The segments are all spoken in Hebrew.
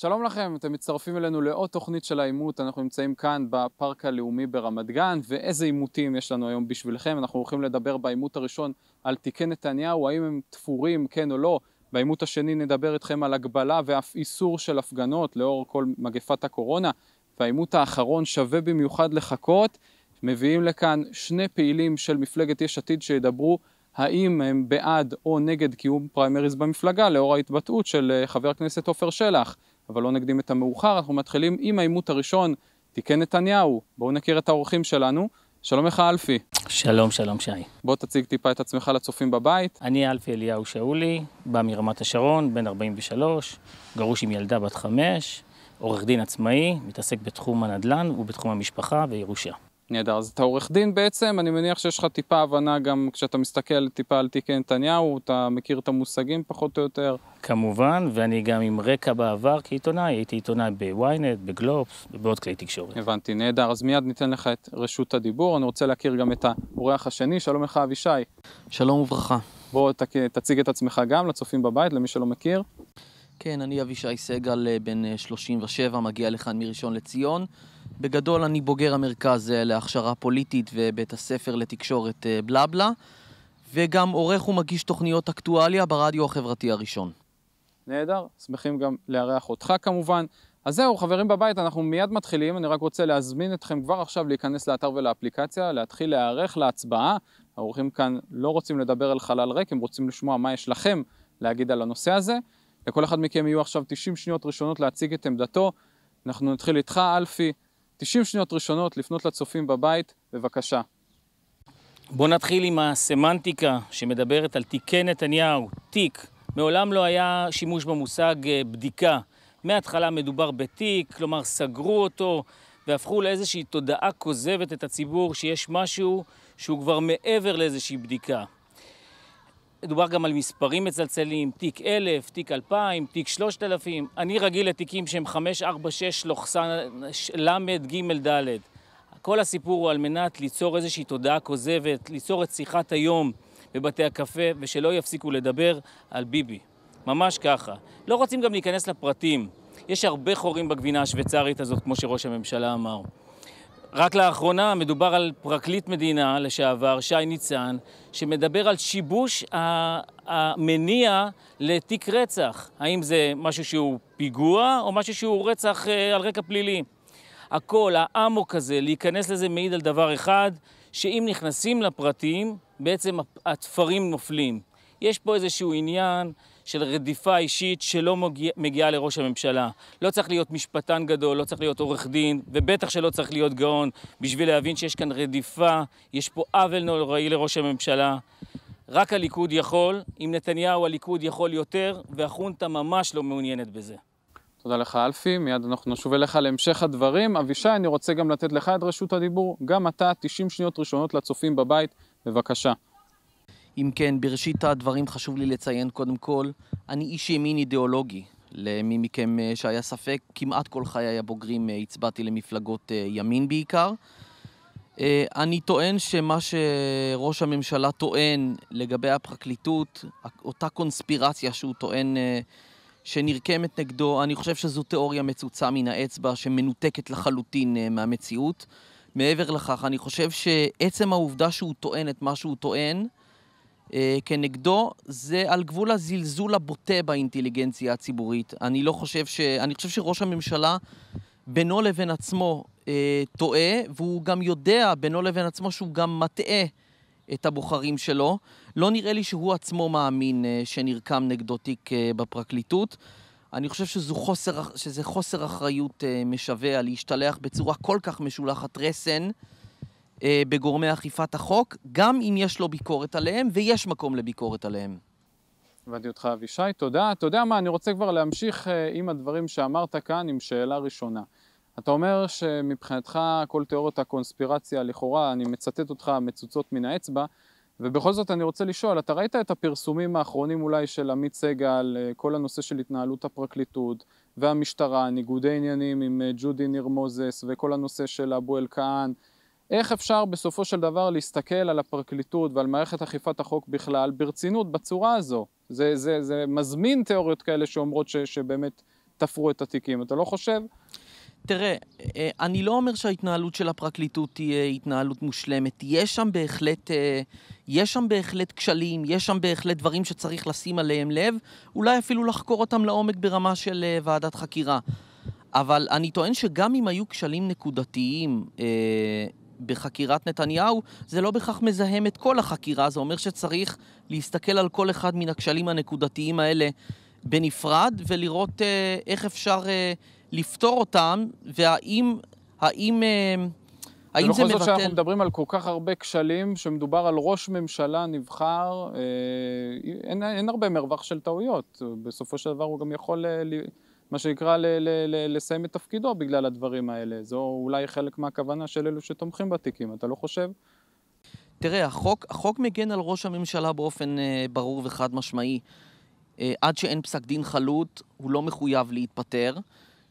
שלום לכם, אתם מצטרפים אלינו לעוד תוכנית של העימות, אנחנו נמצאים כאן בפארק הלאומי ברמת גן, ואיזה עימותים יש לנו היום בשבילכם, אנחנו הולכים לדבר בעימות הראשון על תיקי נתניהו, האם הם תפורים, כן או לא, בעימות השני נדבר איתכם על הגבלה ואף איסור של הפגנות לאור כל מגפת הקורונה, והעימות האחרון שווה במיוחד לחכות, מביאים לכאן שני פעילים של מפלגת יש עתיד שידברו האם הם בעד או נגד קיום פריימריז במפלגה לאור ההתבטאות של אה, חבר הכנסת עופר שלח. אבל לא נקדים את המאוחר, אנחנו מתחילים עם העימות הראשון, תיקי נתניהו. בואו נכיר את האורחים שלנו. שלום לך אלפי. שלום, שלום שי. בוא תציג טיפה את עצמך לצופים בבית. אני אלפי אליהו שאולי, בא מרמת השרון, בן 43, גרוש עם ילדה בת חמש, עורך דין עצמאי, מתעסק בתחום הנדל"ן ובתחום המשפחה וירושה. נהדר. אז אתה עורך דין בעצם, אני מניח שיש לך טיפה הבנה גם כשאתה מסתכל טיפה על תיקי נתניהו, אתה מכיר את המושגים פחות או יותר. כמובן, ואני גם עם רקע בעבר כעיתונאי, הייתי עיתונאי בוויינט, בגלובס, ובעוד כלי תקשורת. הבנתי, נהדר. אז מיד ניתן לך את רשות הדיבור. אני רוצה להכיר גם את האורח השני, שלום לך אבישי. שלום וברכה. בוא ת, תציג את עצמך גם לצופים בבית, למי שלא מכיר. כן, אני אבישי סגל, אה, בן 37, אה, מגיע לכאן מראשון לציון. בגדול אני בוגר המרכז אה, להכשרה פוליטית ובית הספר לתקשורת בלבלה, אה, וגם עורך ומגיש תוכניות אקטואליה ברדיו החברתי הראשון. נהדר, שמחים גם לארח אותך כמובן. אז זהו, חברים בבית, אנחנו מיד מתחילים. אני רק רוצה להזמין אתכם כבר עכשיו להיכנס לאתר ולאפליקציה, להתחיל להיערך להצבעה. האורחים כאן לא רוצים לדבר על חלל ריק, הם רוצים לשמוע מה יש לכם להגיד על הנושא הזה. לכל אחד מכם יהיו עכשיו 90 שניות ראשונות להציג את עמדתו. אנחנו נתחיל איתך, אלפי. 90 שניות ראשונות לפנות לצופים בבית, בבקשה. בואו נתחיל עם הסמנטיקה שמדברת על תיקי נתניהו, תיק. מעולם לא היה שימוש במושג אה, בדיקה. מההתחלה מדובר בתיק, כלומר סגרו אותו והפכו לאיזושהי תודעה כוזבת את הציבור שיש משהו שהוא כבר מעבר לאיזושהי בדיקה. דובר גם על מספרים מצלצלים, תיק 1000, תיק 2000, תיק 3000. אני רגיל לתיקים שהם 546 לוחסן ג' ד'. כל הסיפור הוא על מנת ליצור איזושהי תודעה כוזבת, ליצור את שיחת היום בבתי הקפה, ושלא יפסיקו לדבר על ביבי. ממש ככה. לא רוצים גם להיכנס לפרטים. יש הרבה חורים בגבינה השוויצרית הזאת, כמו שראש הממשלה אמר. רק לאחרונה מדובר על פרקליט מדינה לשעבר, שי ניצן, שמדבר על שיבוש המניע לתיק רצח. האם זה משהו שהוא פיגוע או משהו שהוא רצח אה, על רקע פלילי? הכל, האמוק הזה, להיכנס לזה מעיד על דבר אחד, שאם נכנסים לפרטים, בעצם התפרים נופלים. יש פה איזשהו עניין של רדיפה אישית שלא מגיע, מגיעה לראש הממשלה. לא צריך להיות משפטן גדול, לא צריך להיות עורך דין, ובטח שלא צריך להיות גאון בשביל להבין שיש כאן רדיפה, יש פה עוול נוראי לראש הממשלה. רק הליכוד יכול, עם נתניהו הליכוד יכול יותר, והחונטה ממש לא מעוניינת בזה. תודה לך אלפי, מיד אנחנו נשוב אליך להמשך הדברים. אבישי, אני רוצה גם לתת לך את רשות הדיבור. גם אתה, 90 שניות ראשונות לצופים בבית, בבקשה. אם כן, בראשית הדברים חשוב לי לציין קודם כל, אני איש ימין אידיאולוגי. למי מכם אה, שהיה ספק, כמעט כל חיי הבוגרים אה, הצבעתי למפלגות אה, ימין בעיקר. אני טוען שמה שראש הממשלה טוען לגבי הפרקליטות, אותה קונספירציה שהוא טוען שנרקמת נגדו, אני חושב שזו תיאוריה מצוצה מן האצבע שמנותקת לחלוטין מהמציאות. מעבר לכך, אני חושב שעצם העובדה שהוא טוען את מה שהוא טוען, אה, כנגדו, זה על גבול הזלזול הבוטה באינטליגנציה הציבורית. אני לא חושב ש... אני חושב שראש הממשלה בינו לבין עצמו אה, טועה, והוא גם יודע בינו לבין עצמו שהוא גם מטעה את הבוחרים שלו. לא נראה לי שהוא עצמו מאמין אה, שנרקם נגדו תיק אה, בפרקליטות. אני חושב שזה חוסר, שזה חוסר אחריות אה, משווע להשתלח בצורה כל כך משולחת רסן. אה, אה, בגורמי אכיפת החוק, גם אם יש לו ביקורת עליהם, ויש מקום לביקורת עליהם. הבנתי אותך, אבישי. תודה. אתה יודע מה, אני רוצה כבר להמשיך אה, עם הדברים שאמרת כאן, עם שאלה ראשונה. אתה אומר שמבחינתך כל תיאוריות הקונספירציה, לכאורה, אני מצטט אותך מצוצות מן האצבע, ובכל זאת אני רוצה לשאול, אתה ראית את הפרסומים האחרונים אולי של עמית סגל, אה, כל הנושא של התנהלות הפרקליטות והמשטרה, ניגודי עניינים עם אה, ג'ודי ניר מוזס וכל הנושא של אבו אלקאן איך אפשר בסופו של דבר להסתכל על הפרקליטות ועל מערכת אכיפת החוק בכלל ברצינות בצורה הזו? זה, זה, זה מזמין תיאוריות כאלה שאומרות ש, שבאמת תפרו את התיקים, אתה לא חושב? תראה, אה, אני לא אומר שההתנהלות של הפרקליטות תהיה התנהלות מושלמת. יש שם בהחלט, אה, יש שם בהחלט כשלים, יש שם בהחלט דברים שצריך לשים עליהם לב, אולי אפילו לחקור אותם לעומק ברמה של אה, ועדת חקירה. אבל אני טוען שגם אם היו כשלים נקודתיים, בחקירת נתניהו, זה לא בהכרח מזהם את כל החקירה, זה אומר שצריך להסתכל על כל אחד מן הכשלים הנקודתיים האלה בנפרד, ולראות אה, איך אפשר אה, לפתור אותם, והאם... האם, אה, האם לא זה מבטל... ובכל זאת שאנחנו מדברים על כל כך הרבה כשלים, שמדובר על ראש ממשלה נבחר, אה, אין, אין הרבה מרווח של טעויות. בסופו של דבר הוא גם יכול... אה, מה שנקרא ל- ל- ל- לסיים את תפקידו בגלל הדברים האלה. זו אולי חלק מהכוונה של אלו שתומכים בתיקים, אתה לא חושב? תראה, החוק, החוק מגן על ראש הממשלה באופן אה, ברור וחד משמעי. אה, עד שאין פסק דין חלוט, הוא לא מחויב להתפטר.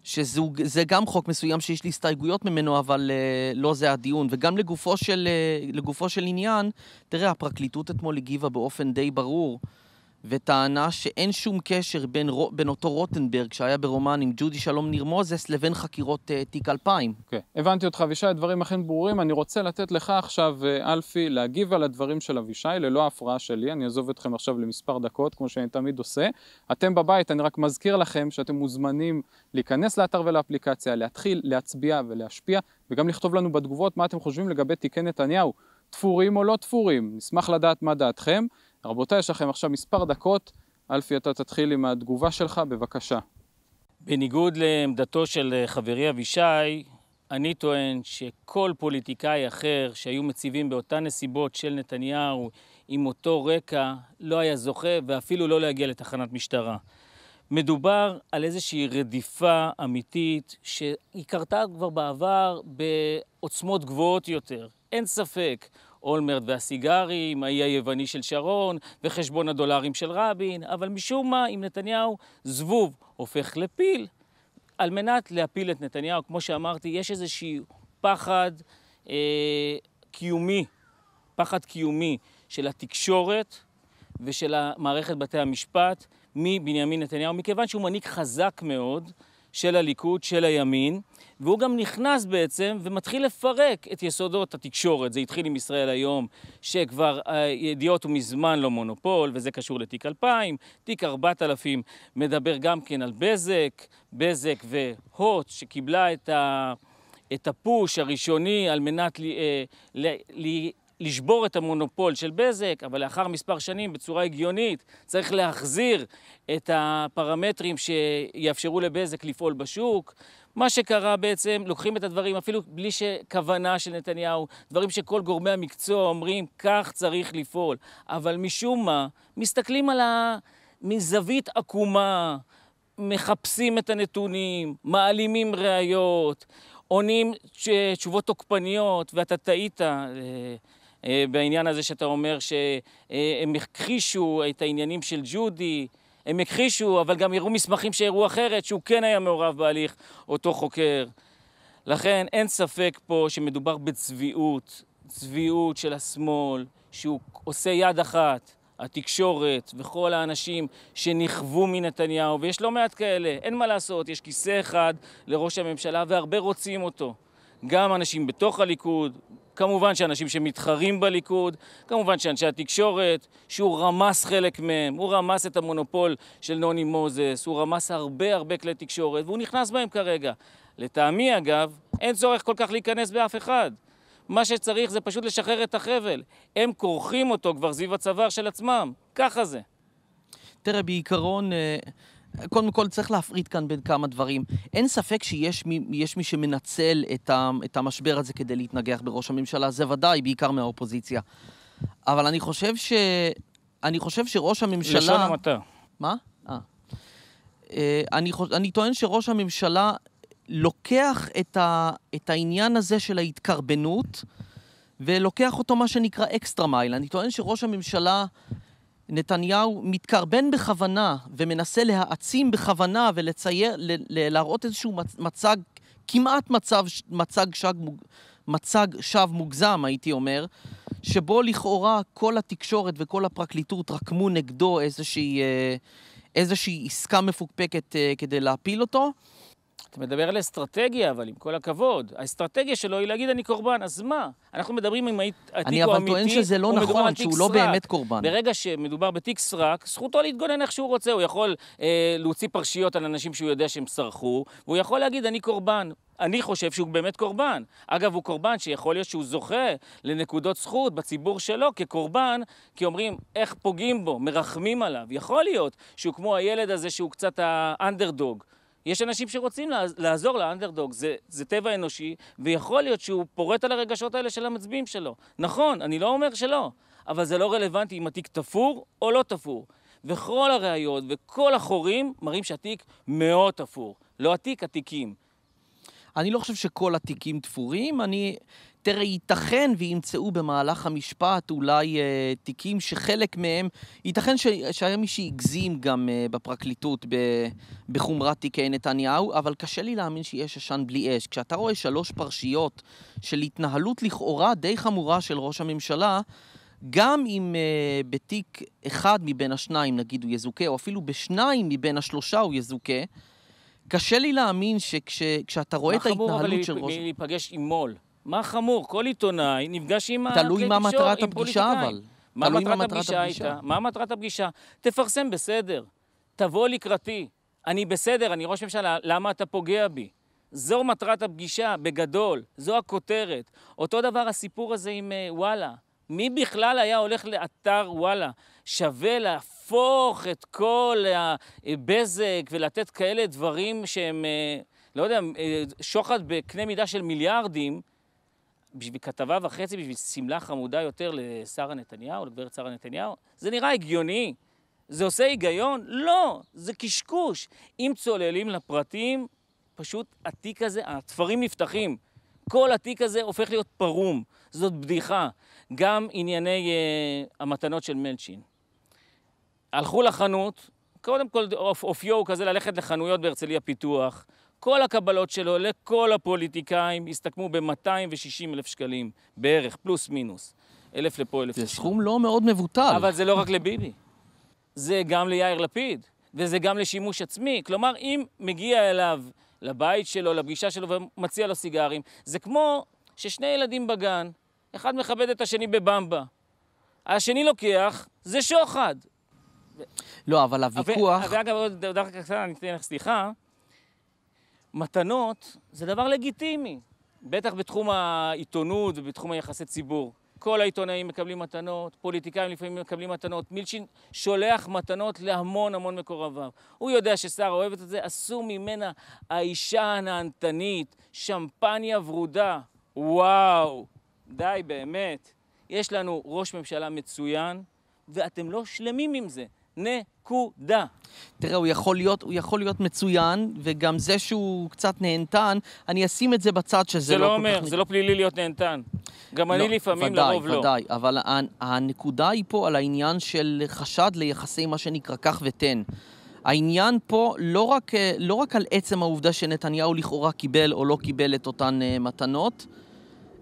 שזה גם חוק מסוים שיש לי הסתייגויות ממנו, אבל אה, לא זה הדיון. וגם לגופו של, אה, לגופו של עניין, תראה, הפרקליטות אתמול הגיבה באופן די ברור. וטענה שאין שום קשר בין, בין אותו רוטנברג שהיה ברומן עם ג'ודי שלום ניר מוזס לבין חקירות uh, תיק 2000. Okay. אוקיי, הבנתי אותך אבישי, הדברים אכן ברורים. אני רוצה לתת לך עכשיו, אה, אלפי, להגיב על הדברים של אבישי ללא ההפרעה שלי. אני אעזוב אתכם עכשיו למספר דקות, כמו שאני תמיד עושה. אתם בבית, אני רק מזכיר לכם שאתם מוזמנים להיכנס לאתר ולאפליקציה, להתחיל, להצביע ולהשפיע, וגם לכתוב לנו בתגובות מה אתם חושבים לגבי תיקי נתניהו. תפורים או לא תפורים, נשמח לדעת מה דעתכם. רבותיי, יש לכם עכשיו מספר דקות, אלפי אתה תתחיל עם התגובה שלך, בבקשה. בניגוד לעמדתו של אה, חברי אבישי, אני טוען שכל פוליטיקאי אחר שהיו מציבים באותן נסיבות של נתניהו עם אותו רקע לא היה זוכה ואפילו לא להגיע לתחנת משטרה. מדובר על איזושהי רדיפה אמיתית שהיא קרתה כבר בעבר בעוצמות גבוהות יותר, אין ספק. אולמרט והסיגרים, האי היווני של שרון, וחשבון הדולרים של רבין, אבל משום מה, עם נתניהו, זבוב הופך לפיל. על מנת להפיל את נתניהו, כמו שאמרתי, יש איזשהו פחד אה, קיומי, פחד קיומי של התקשורת ושל מערכת בתי המשפט מבנימין נתניהו, מכיוון שהוא מנהיג חזק מאוד, של הליכוד, של הימין, והוא גם נכנס בעצם ומתחיל לפרק את יסודות התקשורת. זה התחיל עם ישראל היום, שכבר אה, ידיעות הוא מזמן לא מונופול, וזה קשור לתיק 2000, תיק 4000 מדבר גם כן על בזק, בזק והוט, שקיבלה את ה... את הפוש הראשוני על מנת ל, אה, ל, ל, לשבור את המונופול של בזק, אבל לאחר מספר שנים, בצורה הגיונית, צריך להחזיר את הפרמטרים שיאפשרו לבזק לפעול בשוק. מה שקרה בעצם, לוקחים את הדברים, אפילו בלי שכוונה של נתניהו, דברים שכל גורמי המקצוע אומרים, כך צריך לפעול. אבל משום מה, מסתכלים על המזווית עקומה, מחפשים את הנתונים, מעלימים ראיות, עונים תשובות תוקפניות, ואתה טעית, אה, אה, בעניין הזה שאתה אומר שהם אה, הכחישו את העניינים של ג'ודי, הם הכחישו, אבל גם הראו מסמכים שהראו אחרת, שהוא כן היה מעורב בהליך, אותו חוקר. לכן אין ספק פה שמדובר בצביעות, צביעות של השמאל, שהוא עושה יד אחת, התקשורת וכל האנשים שנכוו מנתניהו, ויש לא מעט כאלה, אין מה לעשות, יש כיסא אחד לראש הממשלה והרבה רוצים אותו. גם אנשים בתוך הליכוד כמובן שאנשים שמתחרים בליכוד, כמובן שאנשי התקשורת, שהוא רמס חלק מהם, הוא רמס את המונופול של נוני מוזס, הוא רמס הרבה הרבה כלי תקשורת, והוא נכנס בהם כרגע. לטעמי, אגב, אין צורך כל כך להיכנס באף אחד. מה שצריך זה פשוט לשחרר את החבל. הם כורכים אותו כבר סביב הצוואר של עצמם. ככה זה. תראה, בעיקרון... אה, קודם כל צריך להפריד כאן בין כמה דברים. אין ספק שיש מי, מי שמנצל את, ה, את המשבר הזה כדי להתנגח בראש הממשלה, זה ודאי, בעיקר מהאופוזיציה. אבל אני חושב ש... אני חושב שראש הממשלה... לשון המעטה. מה? אה. אה אני, אני טוען שראש הממשלה לוקח את, ה... את העניין הזה של ההתקרבנות ולוקח אותו מה שנקרא אקסטרה מייל. אני טוען שראש הממשלה נתניהו מתקרבן בכוונה ומנסה להעצים בכוונה ולצייר, להראות איזשהו מצג, כמעט מצב, מצג, שג, מצג שווא מוגזם, הייתי אומר, שבו לכאורה כל התקשורת וכל הפרקליטות רקמו נגדו איזושהי, אה, איזושהי עסקה מפוקפקת אה, כדי להפיל אותו. אתה מדבר על אסטרטגיה, אבל עם כל הכבוד, האסטרטגיה שלו היא להגיד אני קורבן, אז מה? אנחנו מדברים עם התיק או אמיתי, אני אבל טוען שזה לא נכון, שהוא לא באמת קורבן. ברגע שמדובר בתיק סרק, זכותו להתגונן איך שהוא רוצה. הוא יכול אה, להוציא פרשיות על אנשים שהוא יודע שהם סרחו, והוא יכול להגיד אני קורבן. אני חושב שהוא באמת קורבן. אגב, הוא קורבן שיכול להיות שהוא זוכה לנקודות זכות בציבור שלו כקורבן, כי אומרים, איך פוגעים בו, מרחמים עליו. יכול להיות שהוא כמו הילד הזה שהוא קצת האנדרדוג. יש אנשים שרוצים לעזור לאנדרדוג, זה, זה טבע אנושי, ויכול להיות שהוא פורט על הרגשות האלה של המצביעים שלו. נכון, אני לא אומר שלא, אבל זה לא רלוונטי אם התיק תפור או לא תפור. וכל הראיות וכל החורים מראים שהתיק מאוד תפור, לא התיק, התיקים. אני לא חושב שכל התיקים תפורים, אני... תראה, ייתכן וימצאו במהלך המשפט אולי אה, תיקים שחלק מהם, ייתכן ש... שהיה מי שהגזים גם אה, בפרקליטות ב... בחומרת תיקי נתניהו, אבל קשה לי להאמין שיש עשן בלי אש. כשאתה רואה שלוש פרשיות של התנהלות לכאורה די חמורה של ראש הממשלה, גם אם אה, בתיק אחד מבין השניים, נגיד, הוא יזוכה, או אפילו בשניים מבין השלושה הוא יזוכה, קשה לי להאמין שכשאתה רואה את ההתנהלות של ראש... מה חמור אבל להיפגש עם מו"ל? מה חמור? כל עיתונאי נפגש עם תלוי מה מטרת הפגישה אבל. תלוי מה מטרת הפגישה מה מטרת הפגישה? תפרסם בסדר, תבוא לקראתי. אני בסדר, אני ראש ממשלה, למה אתה פוגע בי? זו מטרת הפגישה, בגדול, זו הכותרת. אותו דבר הסיפור הזה עם אה, וואלה. מי בכלל היה הולך לאתר וואלה? שווה להפוך את כל הבזק ולתת כאלה דברים שהם, אה, לא יודע, אה, שוחד בקנה מידה של מיליארדים, בשביל כתבה וחצי, בשביל שמלה חמודה יותר לשרה נתניהו, לגברת שרה נתניהו? זה נראה הגיוני. זה עושה היגיון? לא, זה קשקוש. אם צוללים לפרטים, פשוט התיק הזה, התפרים נפתחים. כל התיק הזה הופך להיות פרום. זאת בדיחה. גם ענייני uh, המתנות של מלצ'ין. הלכו לחנות, קודם כל אופ, אופיו הוא כזה ללכת לחנויות בהרצליה פיתוח. כל הקבלות שלו לכל הפוליטיקאים הסתכמו ב-260 אלף שקלים בערך, פלוס מינוס. אלף לפה, אלף לשם. זה סכום לא מאוד מבוטל. אבל זה לא רק לביבי. זה גם ליאיר לפיד, וזה גם לשימוש עצמי. כלומר, אם מגיע אליו לבית שלו, לפגישה שלו, ומציע לו סיגרים. זה כמו ששני ילדים בגן, אחד מכבד את השני בבמבה. השני לוקח, זה שוחד. לא, אבל הוויכוח... ו... ואגב, עוד דרך קטן, אני אתן לך סליחה. מתנות זה דבר לגיטימי, בטח בתחום העיתונות ובתחום היחסי ציבור. כל העיתונאים מקבלים מתנות, פוליטיקאים לפעמים מקבלים מתנות, מילצ'ין שולח מתנות להמון המון מקורביו. הוא יודע ששרה אוהבת את זה, עשו ממנה האישה הנהנתנית, שמפניה ורודה. וואו, די באמת. יש לנו ראש ממשלה מצוין, ואתם לא שלמים עם זה. נקודה. תראה, הוא יכול, להיות, הוא יכול להיות מצוין, וגם זה שהוא קצת נהנתן, אני אשים את זה בצד שזה זה לא, לא אומר, כל כך... זה לא אומר, זה לא פלילי להיות נהנתן. גם אני לא, לפעמים, ודאי, לרוב ודאי, לא. ודאי, אבל הנקודה היא פה על העניין של חשד ליחסי מה שנקרא כך ותן. העניין פה לא רק, לא רק על עצם העובדה שנתניהו לכאורה קיבל או לא קיבל את אותן אה, מתנות,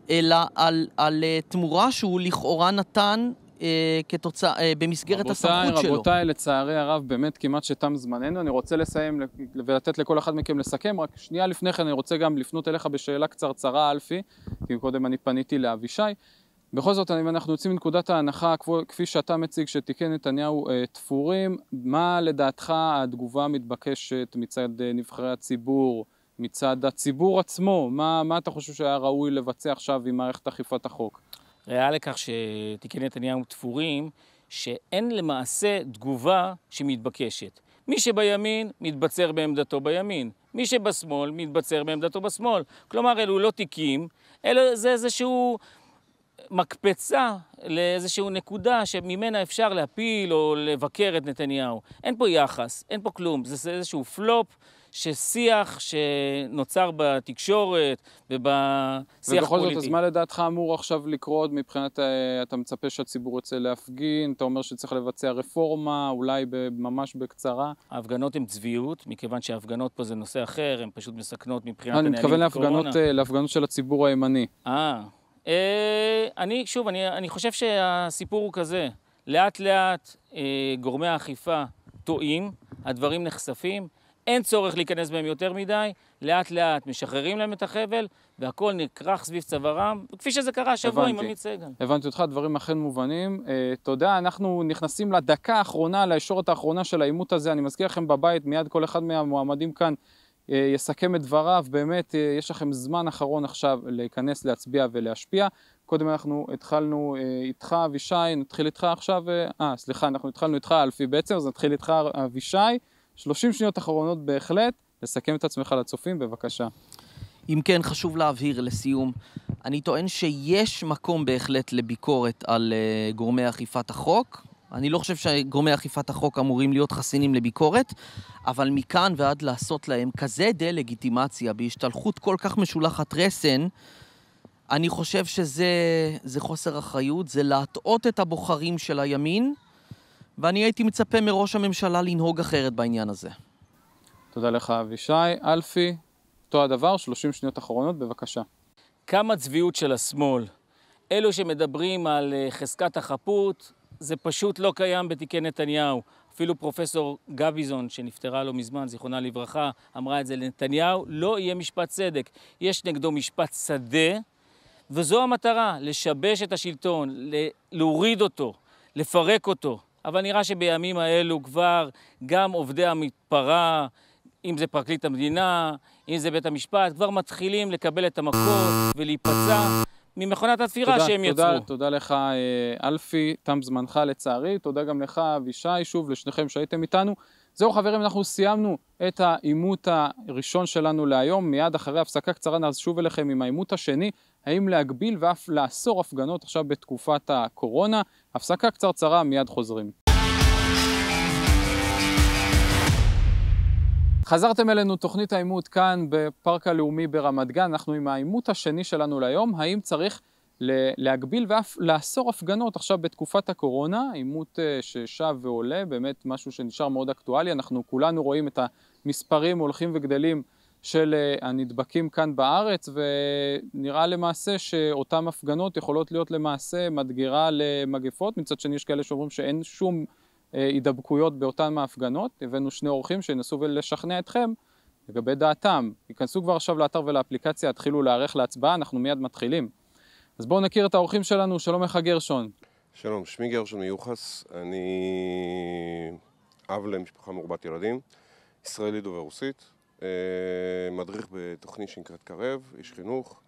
אלא על, על אה, תמורה שהוא לכאורה נתן אה, כתוצאה, אה, במסגרת הסמכות שלו. רבותיי, רבותיי, לצערי הרב, באמת כמעט שתם זמננו. אני רוצה לסיים ולתת לכל אחד מכם לסכם. רק שנייה לפני כן, אני רוצה גם לפנות אליך בשאלה קצרצרה, אלפי, כי קודם אני פניתי לאבישי. בכל זאת, אם אנחנו יוצאים מנקודת ההנחה, כפי שאתה מציג, שתיקי נתניהו אה, תפורים, מה לדעתך התגובה המתבקשת מצד נבחרי הציבור, מצד הציבור עצמו? מה, מה אתה חושב שהיה ראוי לבצע עכשיו עם מערכת אכיפת החוק? ראיה לכך שתיקי נתניהו תפורים, שאין למעשה תגובה שמתבקשת. מי שבימין, מתבצר בעמדתו בימין. מי שבשמאל, מתבצר בעמדתו בשמאל. כלומר, אלו לא תיקים, אלא זה איזשהו מקפצה לאיזשהו נקודה שממנה אפשר להפיל או לבקר את נתניהו. אין פה יחס, אין פה כלום. זה איזשהו פלופ ששיח שנוצר בתקשורת ובשיח פוליטי... ובכל זאת, אז מה לדעתך אמור עכשיו לקרות מבחינת, אה, אתה מצפה שהציבור יוצא להפגין, אתה אומר שצריך לבצע רפורמה, אולי ממש בקצרה? ההפגנות הן צביעות, מכיוון שההפגנות פה זה נושא אחר, הן פשוט מסכנות מבחינת הנהלים בקורונה. אני מתכוון אה, להפגנות, של הציבור הימני. אה, אה. אני, שוב, אני, אני חושב שהסיפור הוא כזה, לאט לאט גורמי האכיפה טועים, הדברים נחשפים, אין צורך להיכנס בהם יותר מדי, לאט לאט משחררים להם את החבל, והכל נכרך סביב צווארם, כפי שזה קרה השבוע עם עמית סגל. הבנתי אותך, דברים אכן מובנים. אה, תודה, אנחנו נכנסים לדקה האחרונה, לישורת האחרונה של העימות הזה. אני מזכיר לכם בבית, מיד כל אחד מהמועמדים כאן אה, יסכם את דבריו. באמת, אה, יש לכם זמן אחרון עכשיו להיכנס, להצביע ולהשפיע. קודם אנחנו התחלנו אה, איתך, אבישי, נתחיל איתך עכשיו, אה, אה סליחה, אנחנו התחלנו איתך, אלפי בעצם, אז נתחיל איתך, אבישי. 30 שניות אחרונות בהחלט, לסכם את עצמך לצופים, בבקשה. אם כן, חשוב להבהיר לסיום, אני טוען שיש מקום בהחלט לביקורת על uh, גורמי אכיפת החוק. אני לא חושב שגורמי אכיפת החוק אמורים להיות חסינים לביקורת, אבל מכאן ועד לעשות להם כזה דה-לגיטימציה בהשתלחות כל כך משולחת רסן, אני חושב שזה חוסר אחריות, זה להטעות את הבוחרים של הימין, ואני הייתי מצפה מראש הממשלה לנהוג אחרת בעניין הזה. תודה לך, אבישי. אלפי, אותו הדבר, 30 שניות אחרונות, בבקשה. כמה צביעות של השמאל. אלו שמדברים על אה, חזקת החפות, זה פשוט לא קיים בתיקי נתניהו. אפילו פרופסור גביזון, שנפטרה לא מזמן, זיכרונה לברכה, אמרה את זה לנתניהו, לא יהיה משפט צדק. יש נגדו משפט שדה, וזו המטרה, לשבש את השלטון, להוריד אותו, לפרק אותו. אבל נראה שבימים האלו כבר גם עובדי המתפרה, אם זה פרקליט המדינה, אם זה בית המשפט, כבר מתחילים לקבל את המקור ולהיפצע. ממכונת התפירה תודה, שהם תודה, יצרו. תודה לך, אה, אלפי, תם זמנך לצערי. תודה גם לך, אבישי, שוב לשניכם שהייתם איתנו. זהו חברים, אנחנו סיימנו את העימות הראשון שלנו להיום, מיד אחרי הפסקה קצרה נשוב אליכם עם העימות השני, האם להגביל ואף לאסור הפגנות עכשיו בתקופת הקורונה. הפסקה קצרצרה, מיד חוזרים. חזרתם אלינו תוכנית העימות כאן בפארק הלאומי ברמת גן, אנחנו עם העימות השני שלנו להיום, האם צריך להגביל ואף לאסור הפגנות עכשיו בתקופת הקורונה, עימות אה, ששב ועולה, באמת משהו שנשאר מאוד אקטואלי, אנחנו כולנו רואים את המספרים הולכים וגדלים של אה, הנדבקים כאן בארץ, ונראה למעשה שאותן הפגנות יכולות להיות למעשה מדגרה למגפות, מצד שני יש כאלה שאומרים שאין שום אה, הידבקויות באותן ההפגנות, הבאנו שני אורחים שינסו לשכנע אתכם לגבי דעתם, ייכנסו כבר עכשיו לאתר ולאפליקציה, התחילו להיערך להצבעה, אנחנו מיד מתחילים. אז בואו נכיר את האורחים שלנו, שלום לך גרשון. שלום, שמי גרשון מיוחס, אני אב למשפחה מרובת ילדים, ישראלי דובר רוסית, אה, מדריך בתוכנית שנקראת קרב, איש חינוך,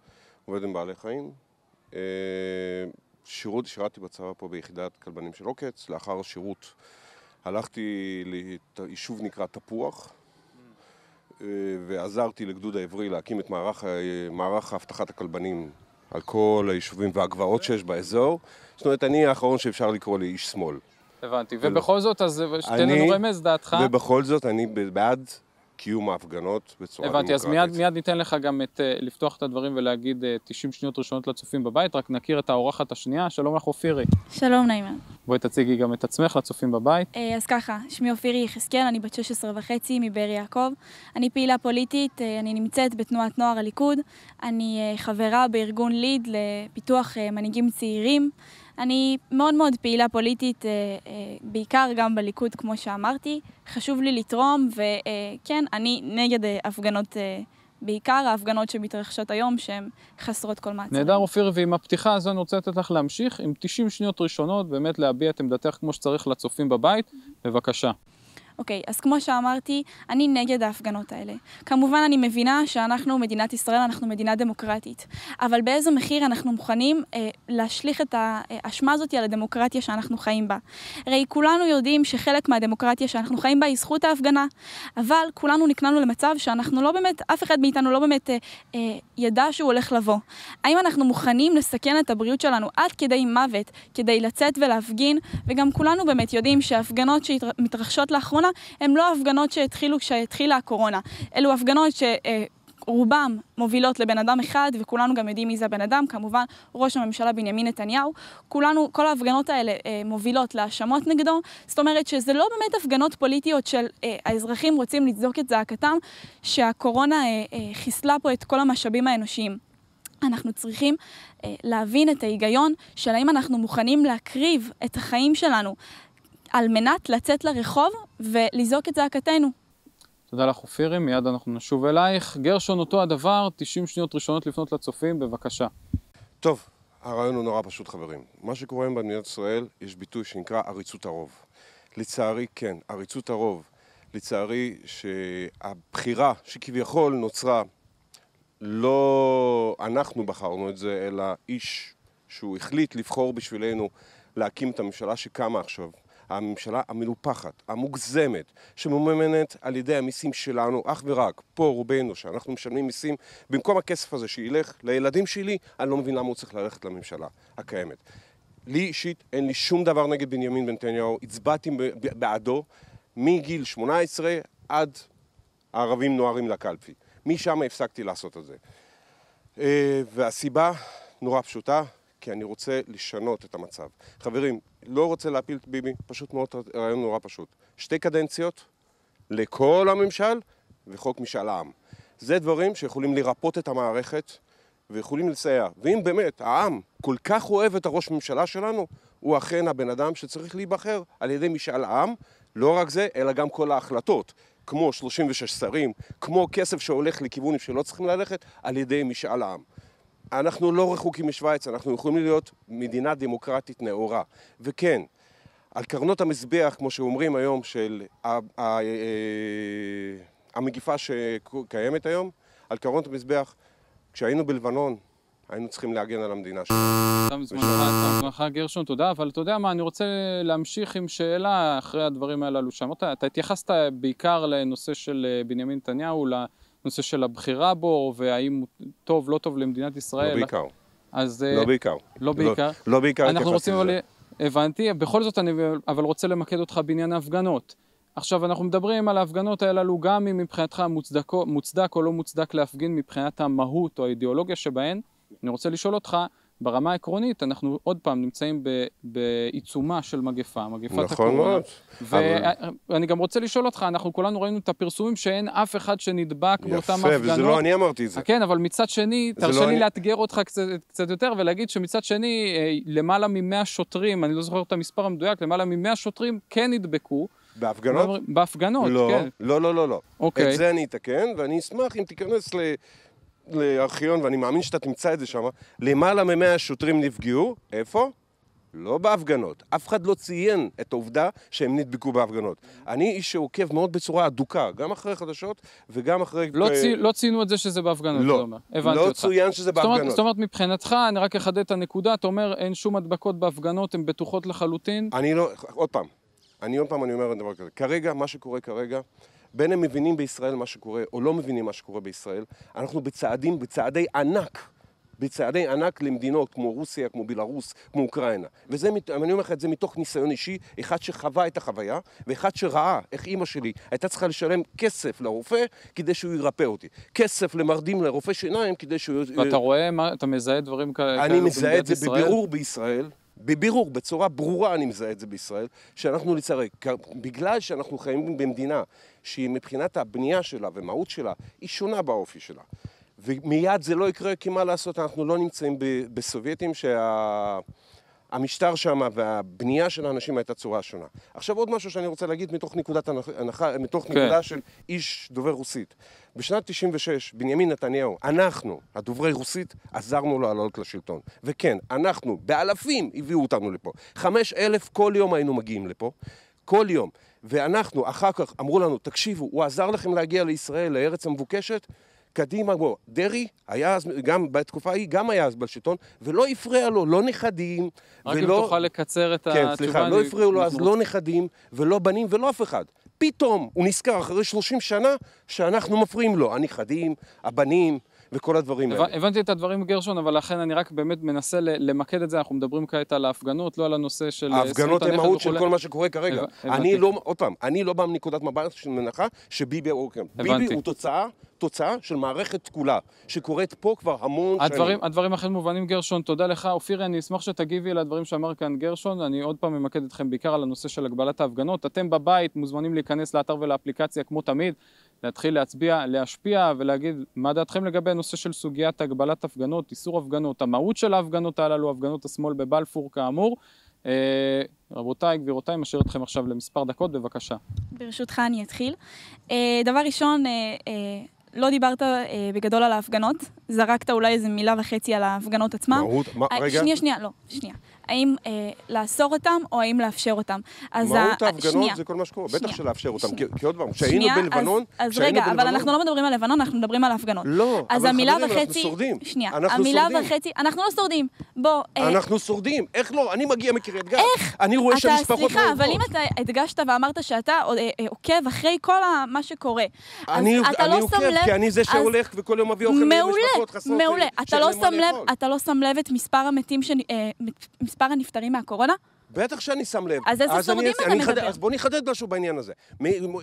עובד עם בעלי חיים. אה, שירות, שירתי בצבא פה ביחידת כלבנים של עוקץ, לאחר השירות הלכתי ליישוב נקרא תפוח, אה, ועזרתי לגדוד העברי להקים את מערך, מערך האבטחת הכלבנים על כל היישובים והגבעות שיש באזור. זאת אומרת, אני האחרון שאפשר לקרוא לי איש שמאל. הבנתי. כאילו. ובכל זאת, אז תן לנו רמז דעתך. ובכל זאת, אני בעד קיום ההפגנות בצורה הבנתי, דמוקרטית. הבנתי, אז מיד, מיד ניתן לך גם את, אה, לפתוח את הדברים ולהגיד 90 אה, שניות ראשונות לצופים בבית, רק נכיר את האורחת השנייה, שלום לך אופירי. שלום נעימה. בואי תציגי גם את עצמך לצופים בבית. אה, אז ככה, שמי אופירי יחזקאל, אני בת 16 וחצי מבאר יעקב. אני פעילה פוליטית, אני נמצאת בתנועת נוער הליכוד, אני חברה בארגון ליד לפיתוח מנהיגים צעירים. אני מאוד מאוד פעילה פוליטית, אה, אה, בעיקר גם בליכוד, כמו שאמרתי. חשוב לי לתרום, וכן, אה, אני נגד הפגנות, בעיקר ההפגנות שמתרחשות היום, שהן חסרות כל מעצר. נהדר, אופיר, ועם הפתיחה הזו אני רוצה לתת לך להמשיך עם 90 שניות ראשונות, באמת להביע את עמדתך כמו שצריך לצופים בבית. בבקשה. אוקיי, אז כמו שאמרתי, אני נגד ההפגנות האלה. כמובן, אני מבינה שאנחנו, מדינת ישראל, אנחנו מדינה דמוקרטית. אבל באיזה מחיר אנחנו מוכנים אה, להשליך את אה, האשמה הזאת על הדמוקרטיה שאנחנו חיים בה? הרי כולנו יודעים שחלק מהדמוקרטיה שאנחנו חיים בה היא זכות ההפגנה. אבל כולנו נקלענו למצב שאנחנו לא באמת, אף אחד מאיתנו לא באמת אה, אה, ידע שהוא הולך לבוא. האם אנחנו מוכנים לסכן את הבריאות שלנו עד כדי מוות, כדי לצאת ולהפגין? וגם כולנו באמת יודעים שההפגנות שמתרחשות לאחרונה הקורונה, הן לא הפגנות שהתחילו כשהתחילה הקורונה. אלו הפגנות ש... רובם מובילות לבן אדם אחד, וכולנו גם יודעים מי זה הבן אדם, כמובן ראש הממשלה בנימין נתניהו. כולנו, כל ההפגנות האלה אה, מובילות להאשמות נגדו. זאת אומרת שזה לא באמת הפגנות פוליטיות של אה, האזרחים רוצים לצדוק את זעקתם, שהקורונה אה, אה, חיסלה פה את כל המשאבים האנושיים. אנחנו צריכים אה, להבין את ההיגיון של האם אנחנו מוכנים להקריב את החיים שלנו על מנת לצאת לרחוב ולזעוק את זעקתנו. תודה לך אופירי, מיד אנחנו נשוב אלייך. גרשון, אותו הדבר, 90 שניות ראשונות לפנות לצופים, בבקשה. טוב, הרעיון הוא נורא פשוט, חברים. מה שקורה היום במדינת ישראל, יש ביטוי שנקרא עריצות הרוב. לצערי, כן, עריצות הרוב. לצערי, שהבחירה שכביכול נוצרה, לא אנחנו בחרנו את זה, אלא איש שהוא החליט לבחור בשבילנו להקים את הממשלה שקמה עכשיו, הממשלה המנופחת, המוגזמת, שממומנת על ידי המיסים שלנו, אך ורק פה רובנו, שאנחנו משלמים מיסים, במקום הכסף הזה שילך לילדים שלי, אני לא מבין למה הוא צריך ללכת לממשלה הקיימת. לי אישית אין לי שום דבר נגד בנימין בנתניהו, הצבעתי בעדו מגיל 18 עד הערבים נוהרים לקלפי. משם הפסקתי לעשות את זה. אה, והסיבה נורא פשוטה, כי אני רוצה לשנות את המצב. חברים, לא רוצה להפיל את ביבי, פשוט מאוד רעיון נורא פשוט. שתי קדנציות לכל הממשל וחוק משאל העם. זה דברים שיכולים לרפות את המערכת ויכולים לסייע. ואם באמת העם כל כך אוהב את הראש ממשלה שלנו, הוא אכן הבן אדם שצריך להיבחר על ידי משאל העם. לא רק זה, אלא גם כל ההחלטות, כמו 36 שרים, כמו כסף שהולך לכיוונים שלא צריכים ללכת, על ידי משאל העם. אנחנו לא רחוקים משוויץ, אנחנו יכולים להיות מדינה דמוקרטית נאורה. וכן, על קרנות המזבח, כמו שאומרים היום, של אה, המגיפה שקיימת היום, על קרנות המזבח, כשהיינו בלבנון, היינו צריכים להגן על המדינה שלנו. תודה רבה, גרשון, תודה, אבל אתה יודע מה, אני רוצה להמשיך עם שאלה אחרי הדברים הללו שאמרת. אתה התייחסת בעיקר לנושא של אה, בנימין נתניהו, הנושא של הבחירה בו, והאם הוא טוב, לא טוב למדינת ישראל. לא בעיקר. אז... אה, לא בעיקר. לא בעיקר. לא, בעיקר לא בעיקר אנחנו רוצים אבל... הבנתי, בכל זאת אני אבל רוצה למקד אותך בעניין ההפגנות. עכשיו, אנחנו מדברים על ההפגנות הללו גם אם מבחינתך מוצדק, מוצדק או לא מוצדק להפגין מבחינת המהות או האידיאולוגיה שבהן. אני רוצה לשאול אותך, ברמה העקרונית, אנחנו עוד פעם נמצאים ב, בעיצומה של מגפה, מגפת נכון הקורונה. נכון מאוד. ואני אבל... גם רוצה לשאול אותך, אנחנו כולנו ראינו את הפרסומים שאין אף אחד שנדבק יפה, באותן הפגנות. יפה, וזה לא אני אמרתי את זה. אה, כן, אבל מצד שני, תרשה לא לי אני... לאתגר אותך קצת, קצת יותר ולהגיד שמצד שני, אה, למעלה מ-100 שוטרים, אני לא זוכר את המספר המדויק, למעלה מ-100 שוטרים כן נדבקו. בהפגנות? בהפגנות, לא, כן. לא, לא, לא, לא. אוקיי. את זה אני אתקן, ואני אשמח אם תיכנס ל... לארכיון, ואני מאמין שאתה תמצא את זה שם, למעלה מ-100 שוטרים נפגעו, איפה? לא בהפגנות. אף אחד לא ציין את העובדה שהם נדבקו בהפגנות. אני איש שעוקב מאוד בצורה אדוקה, גם אחרי חדשות וגם אחרי... לא, ב... אה, צי, לא ציינו את זה שזה בהפגנות, לא. אתה אומר. הבנתי לא אותך. לא צוין שזה זאת בהפגנות. זאת אומרת, מבחינתך, אני רק אחדד את הנקודה, אתה אומר, אין שום הדבקות בהפגנות, הן בטוחות לחלוטין. אני לא... עוד פעם. אני עוד פעם, אני אומר דבר כזה. כרגע, מה שקורה כרגע... בין הם מבינים בישראל מה שקורה, או לא מבינים מה שקורה בישראל, אנחנו בצעדים, בצעדי ענק בצעדי ענק למדינות כמו רוסיה, כמו בלארוס, כמו אוקראינה. וזה, אני אומר לך את זה מתוך ניסיון אישי, אחד שחווה את החוויה, ואחד שראה איך אימא שלי הייתה צריכה לשלם כסף לרופא כדי שהוא ירפא אותי. כסף למרדים לרופא שיניים כדי שהוא... ואתה רואה, מה, אתה מזהה דברים כאלה במדינת ישראל? אני מזהה את זה בבירור בישראל. בבירור, בצורה ברורה אני מזהה את זה בישראל, שאנחנו לצערי, בגלל שאנחנו חיים במדינה שהיא מבחינת הבנייה שלה ומהות שלה, היא שונה באופי שלה. ומיד זה לא יקרה, כי מה לעשות, אנחנו לא נמצאים בסובייטים שה... המשטר שם והבנייה של האנשים הייתה צורה שונה. עכשיו עוד משהו שאני רוצה להגיד מתוך, נקודת הנחה, מתוך כן. נקודה של איש דובר רוסית. בשנת 96, בנימין נתניהו, אנחנו, הדוברי רוסית, עזרנו לו לעלות לשלטון. וכן, אנחנו, באלפים הביאו אותנו לפה. חמש אלף כל יום היינו מגיעים לפה. כל יום. ואנחנו, אחר כך אמרו לנו, תקשיבו, הוא עזר לכם להגיע לישראל, לארץ המבוקשת, קדימה, בוא, דרעי היה אז, גם בתקופה ההיא, גם היה אז בשלטון, ולא הפריע לו, לא נכדים, ולא... רק אם תוכל לקצר את כן, התשובה. כן, סליחה, לא הפריעו לו אז לא נכדים, ולא בנים, ולא אף אחד. פתאום הוא נזכר אחרי 30 שנה שאנחנו מפריעים לו, הנכדים, הבנים. וכל הדברים האלה. הבנתי את הדברים גרשון, אבל לכן אני רק באמת מנסה למקד את זה, אנחנו מדברים כעת על ההפגנות, לא על הנושא של... אה, ההפגנות הן מהות של כל מה שקורה כרגע. אני לא, עוד פעם, אני לא בא מנקודת מבט של מנחה שביבי הוא כן. ביבי הוא תוצאה תוצאה של מערכת כולה, שקורית פה כבר המון הדברים, שנים. הדברים אכן מובנים, גרשון. תודה לך. אופירי, אני אשמח שתגיבי לדברים שאמר כאן גרשון. אני עוד פעם ממקד אתכם בעיקר על הנושא של הגבלת ההפגנות. אתם בבית מוזמנים להיכנס לאתר ולאפליקציה כמו תמיד. להתחיל להצביע, להשפיע ולהגיד מה דעתכם לגבי הנושא של סוגיית הגבלת הפגנות, איסור הפגנות, המהות של ההפגנות הללו, הפגנות השמאל בבלפור כאמור. אה, רבותיי, גבירותיי, משאיר אתכם עכשיו למספר דקות, בבקשה. ברשותך אני אתחיל. אה, דבר ראשון, אה, לא דיברת בגדול על ההפגנות, זרקת אולי איזה מילה וחצי על ההפגנות עצמן. מהות? מה, רגע. שנייה, שנייה, לא, שנייה. האם אה, לאסור אותם או האם לאפשר אותם. אז מהות ההפגנות זה כל מה שקורה, בטח שלאפשר אותם, כי, כי עוד פעם, כשהיינו בלבנון, אז, אז רגע, בלבנון... אבל אנחנו לא מדברים על לבנון, אנחנו מדברים על הפגנות. לא, אז אבל המילה חברים, וחצי, אנחנו שורדים. שנייה, אנחנו המילה שורדים. וחצי, אנחנו לא שורדים. בוא... אה... אנחנו שורדים, איך לא? אני מגיע מקריית גת. איך? אני רואה אתה, שהמשפחות... סליחה, אבל אם אתה הדגשת ואמרת שאתה אה, אה, עוקב אחרי כל מה שקורה, אז אתה לא שם לב... כי אני זה שהולך וכל יום מביא אוכל למשפחות חסרות... מעולה, מעולה. אה, לא לא אתה לא שם לב את מספר המתים, מספר הנפטרים מהקורונה? בטח שאני שם לב. אז איזה שורדים אתה אני מדבר? אז בואו נחדד משהו בעניין הזה.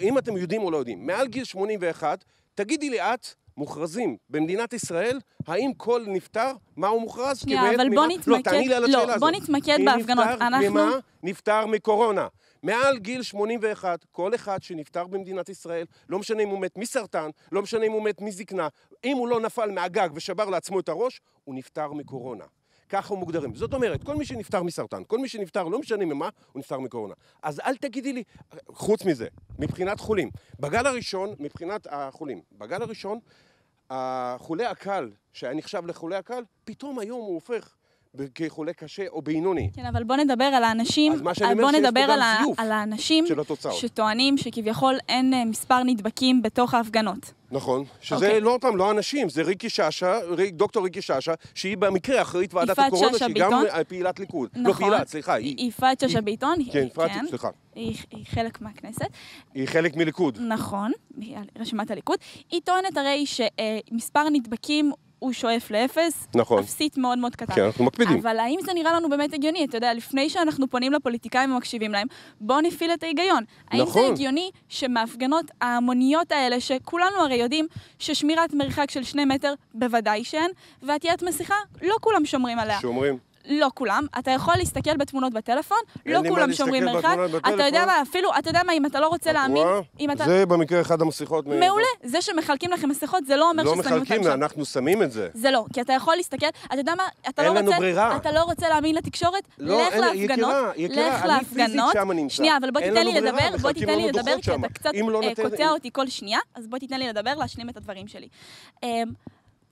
אם אתם יודעים או לא יודעים, מעל גיל 81, תגידי לי את, מוכרזים במדינת ישראל, האם כל נפטר, מה הוא מוכרז? שנייה, yeah, אבל מילה... בוא נתמקד... לא, תעני לי על לא, השאלה לא, הזאת. בוא נתמקד בהפגנות. נפטר אנחנו... ממה? נפטר מקורונה. מעל גיל 81, כל אחד שנפטר במדינת ישראל, לא משנה אם הוא מת מסרטן, לא משנה אם הוא מת מזקנה, אם הוא לא נפל מהגג ושבר לעצמו את הראש, הוא נפטר מקורונה. ככה הם מוגדרים. זאת אומרת, כל מי שנפטר מסרטן, כל מי שנפטר, לא משנה ממה, הוא נפטר מקורונה. אז אל תגידי לי, חוץ מזה, מבחינת חולים, בגל הראשון, מבחינת החולים, בגל הראשון, החולה הקל, שהיה נחשב לחולה הקל, פתאום היום הוא הופך כחולה קשה או בינוני. כן, אבל בוא נדבר על האנשים, אז מה שאני אומר בוא שיש נדבר פה על, גם זיוף על האנשים של התוצאות. שטוענים שכביכול אין אה, מספר נדבקים בתוך ההפגנות. נכון, שזה okay. אוקיי. לא אותם, לא אנשים, זה ריקי שאשא, דוקטור ריקי שאשא, שהיא במקרה אחראית ועדת יפעת הקורונה, שהיא גם ביטון. אה, פעילת ליכוד. נכון. לא נכון. פעילה, סליחה, היא... היא- יפעת שאשא ביטון, כן, היא- כן, יפעת, סליחה. היא היא חלק מהכנסת, היא חלק מליכוד. נכון, רשימת הליכוד. היא טוענת הרי שמספר אה, נדבקים הוא שואף לאפס, נכון. אפסית מאוד מאוד קטן. כן, אנחנו מקפידים. אבל האם זה נראה לנו באמת הגיוני? אתה יודע, לפני שאנחנו פונים לפוליטיקאים ומקשיבים להם, בואו נפעיל את ההיגיון. האם נכון. זה הגיוני שמהפגנות ההמוניות האלה, שכולנו הרי יודעים ששמירת מרחק של שני מטר בוודאי שאין, ועטיית מסכה, לא כולם שומרים עליה. שומרים. לא כולם, אתה יכול להסתכל בתמונות בטלפון, לא כולם שומרים מרחק. אתה יודע מה, אפילו, אתה יודע מה, אם אתה לא רוצה להאמין, אם אתה... זה במקרה אחד המסכות. מעולה, זה שמחלקים לכם מסכות, זה לא אומר לא ששמים אותם שם. לא מחלקים, אנחנו שמים את זה. זה לא, כי אתה יכול להסתכל, אתה יודע מה, אתה לא רוצה... אין לנו ברירה. אתה לא רוצה להאמין לתקשורת, לא, לך להפגנות. לך להפגנות. שנייה, אבל בוא תיתן לי לדבר, בוא תיתן לי לדבר, כי אתה קצת לא אה, קוטע אותי כל שנייה, אז בוא תיתן לי לדבר, להשלים את הדברים שלי. אמ,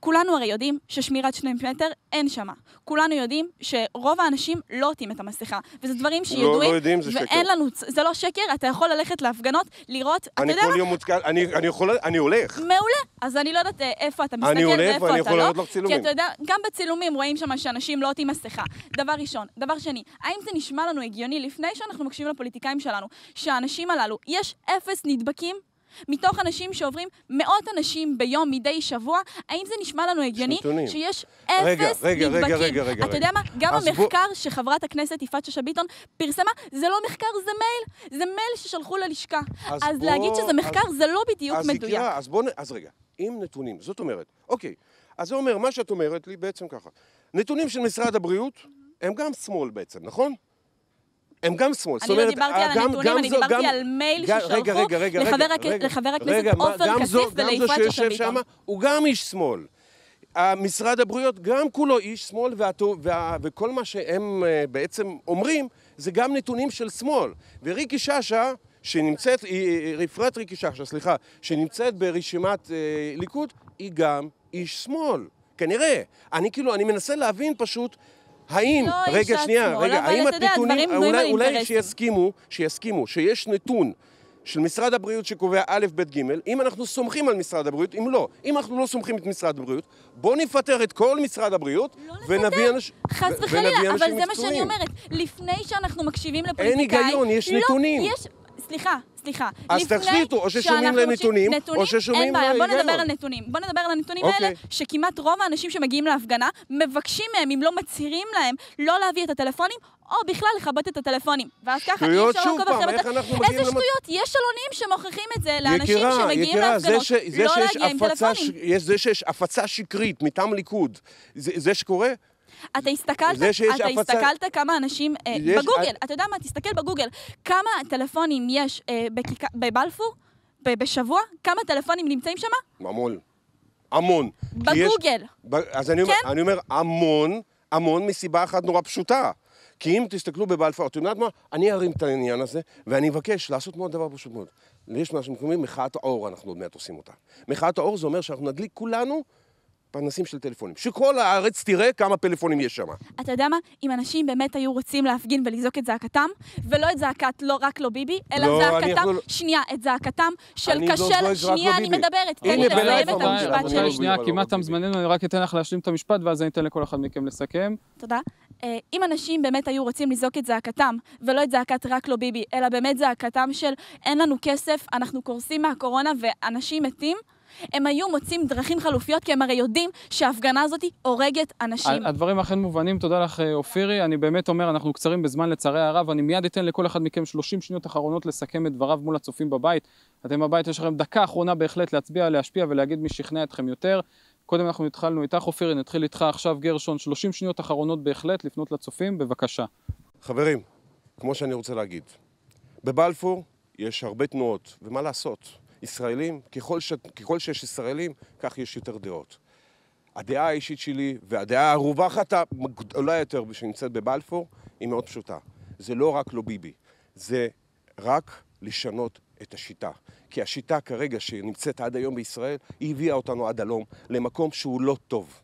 כולנו הרי יודעים ששמירת שני מטר אין שמה. כולנו יודעים שרוב האנשים לא עוטים את המסכה, וזה דברים שידועים, לא, לא יודעים, זה ואין שקר. לנו, זה לא שקר, אתה יכול ללכת להפגנות, לראות, אתה יודע מה? אני כל יום מותקן, אני, אני יכול, אני הולך. מעולה, אז אני לא יודעת אה, איפה אתה מסתכל ואיפה אתה לא. אני הולך ואני יכול לראות לך צילומים. כי אתה יודע, גם בצילומים רואים שם שאנשים לא עוטים מסכה. דבר ראשון. דבר שני, האם זה נשמע לנו הגיוני לפני שאנחנו מקשיבים לפוליטיקאים שלנו, שהאנשים הללו, יש אפס נדבקים מתוך אנשים שעוברים מאות אנשים ביום מדי שבוע, האם זה נשמע לנו הגיוני שנתונים. שיש אפס רגע, רגע, נדבקים? רגע, רגע, רגע, אתה יודע מה? גם המחקר בוא... שחברת הכנסת יפעת שאשא ביטון פרסמה, זה לא מחקר, זה מייל. זה מייל ששלחו ללשכה. אז, אז בוא... להגיד שזה מחקר אז... זה לא בדיוק אז מדויק. יקרה, אז, בוא... אז רגע, עם נתונים, זאת אומרת, אוקיי, אז זה אומר, מה שאת אומרת לי בעצם ככה, נתונים של משרד הבריאות, הם גם שמאל בעצם, נכון? הם גם שמאל. אני לא אומרת, לא דיברתי אה, על הנתונים, גם אני דיברתי גם, על מייל ששלחו לחבר לחבר הכנסת עופר כסיף ולאפרת שאשא ביטון. גם שיושב שם, הוא גם איש שמאל. אה, משרד הבריאות גם כולו איש שמאל, והתו, וה, וכל מה שהם אה, בעצם אומרים זה גם נתונים של שמאל. וריקי שאשא... שנמצאת, רפרט ריקי שחשה, סליחה, שנמצאת ברשימת אה, ליכוד, היא גם איש שמאל, כנראה. אני כאילו, אני מנסה להבין פשוט האם, לא רגע, שנייה, שמאל, רגע, לא, האם הטיטונים, אולי, אולי שיסכימו, שיסכימו, שיש נתון של משרד הבריאות שקובע א', ב', ג', אם אנחנו סומכים על משרד הבריאות, אם לא. אם אנחנו לא סומכים את משרד הבריאות, בואו נפטר את כל משרד הבריאות לא ונביא, אנשים מקצועיים. חס וחלילה, אבל זה מקצועים. מה שאני אומרת. לפני שאנחנו מקשיבים לפוליטיקאים... אין היגיון, יש לא, נתונים. יש... סליחה, סליחה. אז תחליטו, או ששומעים לנתונים, נתונים, או ששומעים... אין בעיה, בוא נדבר על נתונים. בוא נדבר על הנתונים אוקיי. האלה, שכמעט רוב האנשים שמגיעים להפגנה, מבקשים מהם, אם לא מצהירים להם, לא להביא את הטלפונים, או בכלל לכבות את הטלפונים. ואז ככה אי אפשר לעקוב אחרי... שטויות שוב פעם, איך אנחנו מגיעים... איזה שטויות? יש שלונים שמוכיחים את זה לאנשים שמגיעים להפגנות, לא להגיע עם טלפונים. זה שיש הפצה שקרית מטעם ליכוד, זה שקורה, אתה הסתכלת, אתה הפצה... הסתכלת כמה אנשים, אה, יש... אה- בגוגל, אתה יודע מה, תסתכל בגוגל, כמה טלפונים יש אה, בכיק... בבלפור ב- בשבוע? כמה טלפונים נמצאים שם? המון. המון. בגוגל. יש... אז אני, כן? אומר, אני אומר המון, המון מסיבה אחת נורא פשוטה. כי אם תסתכלו בבלפור, את יודעת מה? אני ארים את העניין הזה, ואני אבקש לעשות מאוד דבר פשוט מאוד. יש משהו שאנחנו קוראים מחאת האור, אנחנו עוד מעט עושים אותה. מחאת האור זה אומר שאנחנו נדליק כולנו פנסים של טלפונים. שכל הארץ תראה כמה פלאפונים יש שם. אתה יודע מה? אם אנשים באמת היו רוצים להפגין ולזעוק את זעקתם, ולא את זעקת לא רק לא ביבי, אלא לא, זעקתם, אני... שנייה, את זעקתם של קשה, לא לא, לא שנייה, אני מדברת. תן לי לסיים את המשפט שלי. שנייה, כמעט תם זמננו, אני רק אתן לך להשלים את המשפט, ואז אני אתן לכל אחד מכם לסכם. תודה. אה, אם אנשים באמת היו רוצים לזעוק את זעקתם, ולא את זעקת רק לא ביבי, אלא באמת זעקתם של אין לנו כסף, אנחנו קורסים מהקורונה ואנשים מתים, הם היו מוצאים דרכים חלופיות, כי הם הרי יודעים שההפגנה הזאת הורגת אנשים. הדברים אכן מובנים, תודה לך אה, אופירי. אני באמת אומר, אנחנו קצרים בזמן לצערי הרב. אני מיד אתן לכל אחד מכם 30 שניות אחרונות לסכם את דבריו מול הצופים בבית. אתם בבית, יש לכם דקה אחרונה בהחלט להצביע, להשפיע ולהגיד מי שכנע אתכם יותר. קודם אנחנו התחלנו איתך, אופירי, נתחיל איתך עכשיו, גרשון. 30 שניות אחרונות בהחלט לפנות לצופים, בבקשה. חברים, כמו שאני רוצה להגיד, בבלפור יש הרבה תנועות, ומה לעשות? ישראלים, ככל, ש... ככל שיש ישראלים, כך יש יותר דעות. הדעה האישית שלי והדעה הרווחת הגדולה יותר שנמצאת בבלפור היא מאוד פשוטה. זה לא רק לא ביבי, זה רק לשנות את השיטה. כי השיטה כרגע שנמצאת עד היום בישראל, היא הביאה אותנו עד הלום למקום שהוא לא טוב.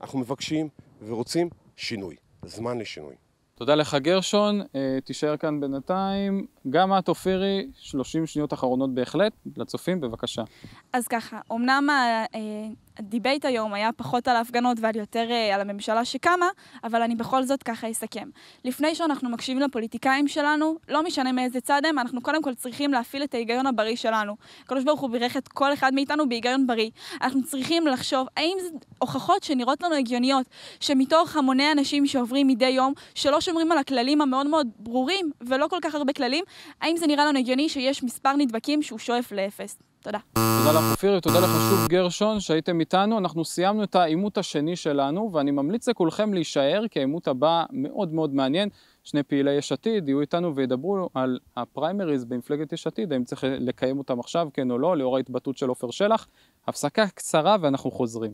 אנחנו מבקשים ורוצים שינוי, זמן לשינוי. תודה לך גרשון, אה, תישאר כאן בינתיים. גם את אופירי, 30 שניות אחרונות בהחלט, לצופים בבקשה. אז ככה, אמנם אה, הדיבייט היום היה פחות על ההפגנות ועל יותר אה, על הממשלה שקמה, אבל אני בכל זאת ככה אסכם. לפני שאנחנו מקשיבים לפוליטיקאים שלנו, לא משנה מאיזה צד הם, אנחנו קודם כל צריכים להפעיל את ההיגיון הבריא שלנו. הקדוש ברוך הוא בירך את כל אחד מאיתנו בהיגיון בריא. אנחנו צריכים לחשוב האם זה הוכחות שנראות לנו הגיוניות, שמתוך המוני אנשים שעוברים מדי יום, שלא שומרים על הכללים המאוד מאוד ברורים ולא כל כך הרבה כללים, האם זה נראה לנו הגיוני שיש מספר נדבקים שהוא שואף לאפס. תודה. תודה לך אופירי, תודה לך שוב גרשון שהייתם איתנו. אנחנו סיימנו את העימות השני שלנו, ואני ממליץ לכולכם להישאר, כי העימות הבא מאוד מאוד מעניין. שני פעילי יש עתיד יהיו איתנו וידברו על הפריימריז במפלגת יש עתיד, האם צריך לקיים אותם עכשיו, כן או לא, לאור ההתבטאות של עופר שלח. הפסקה קצרה ואנחנו חוזרים.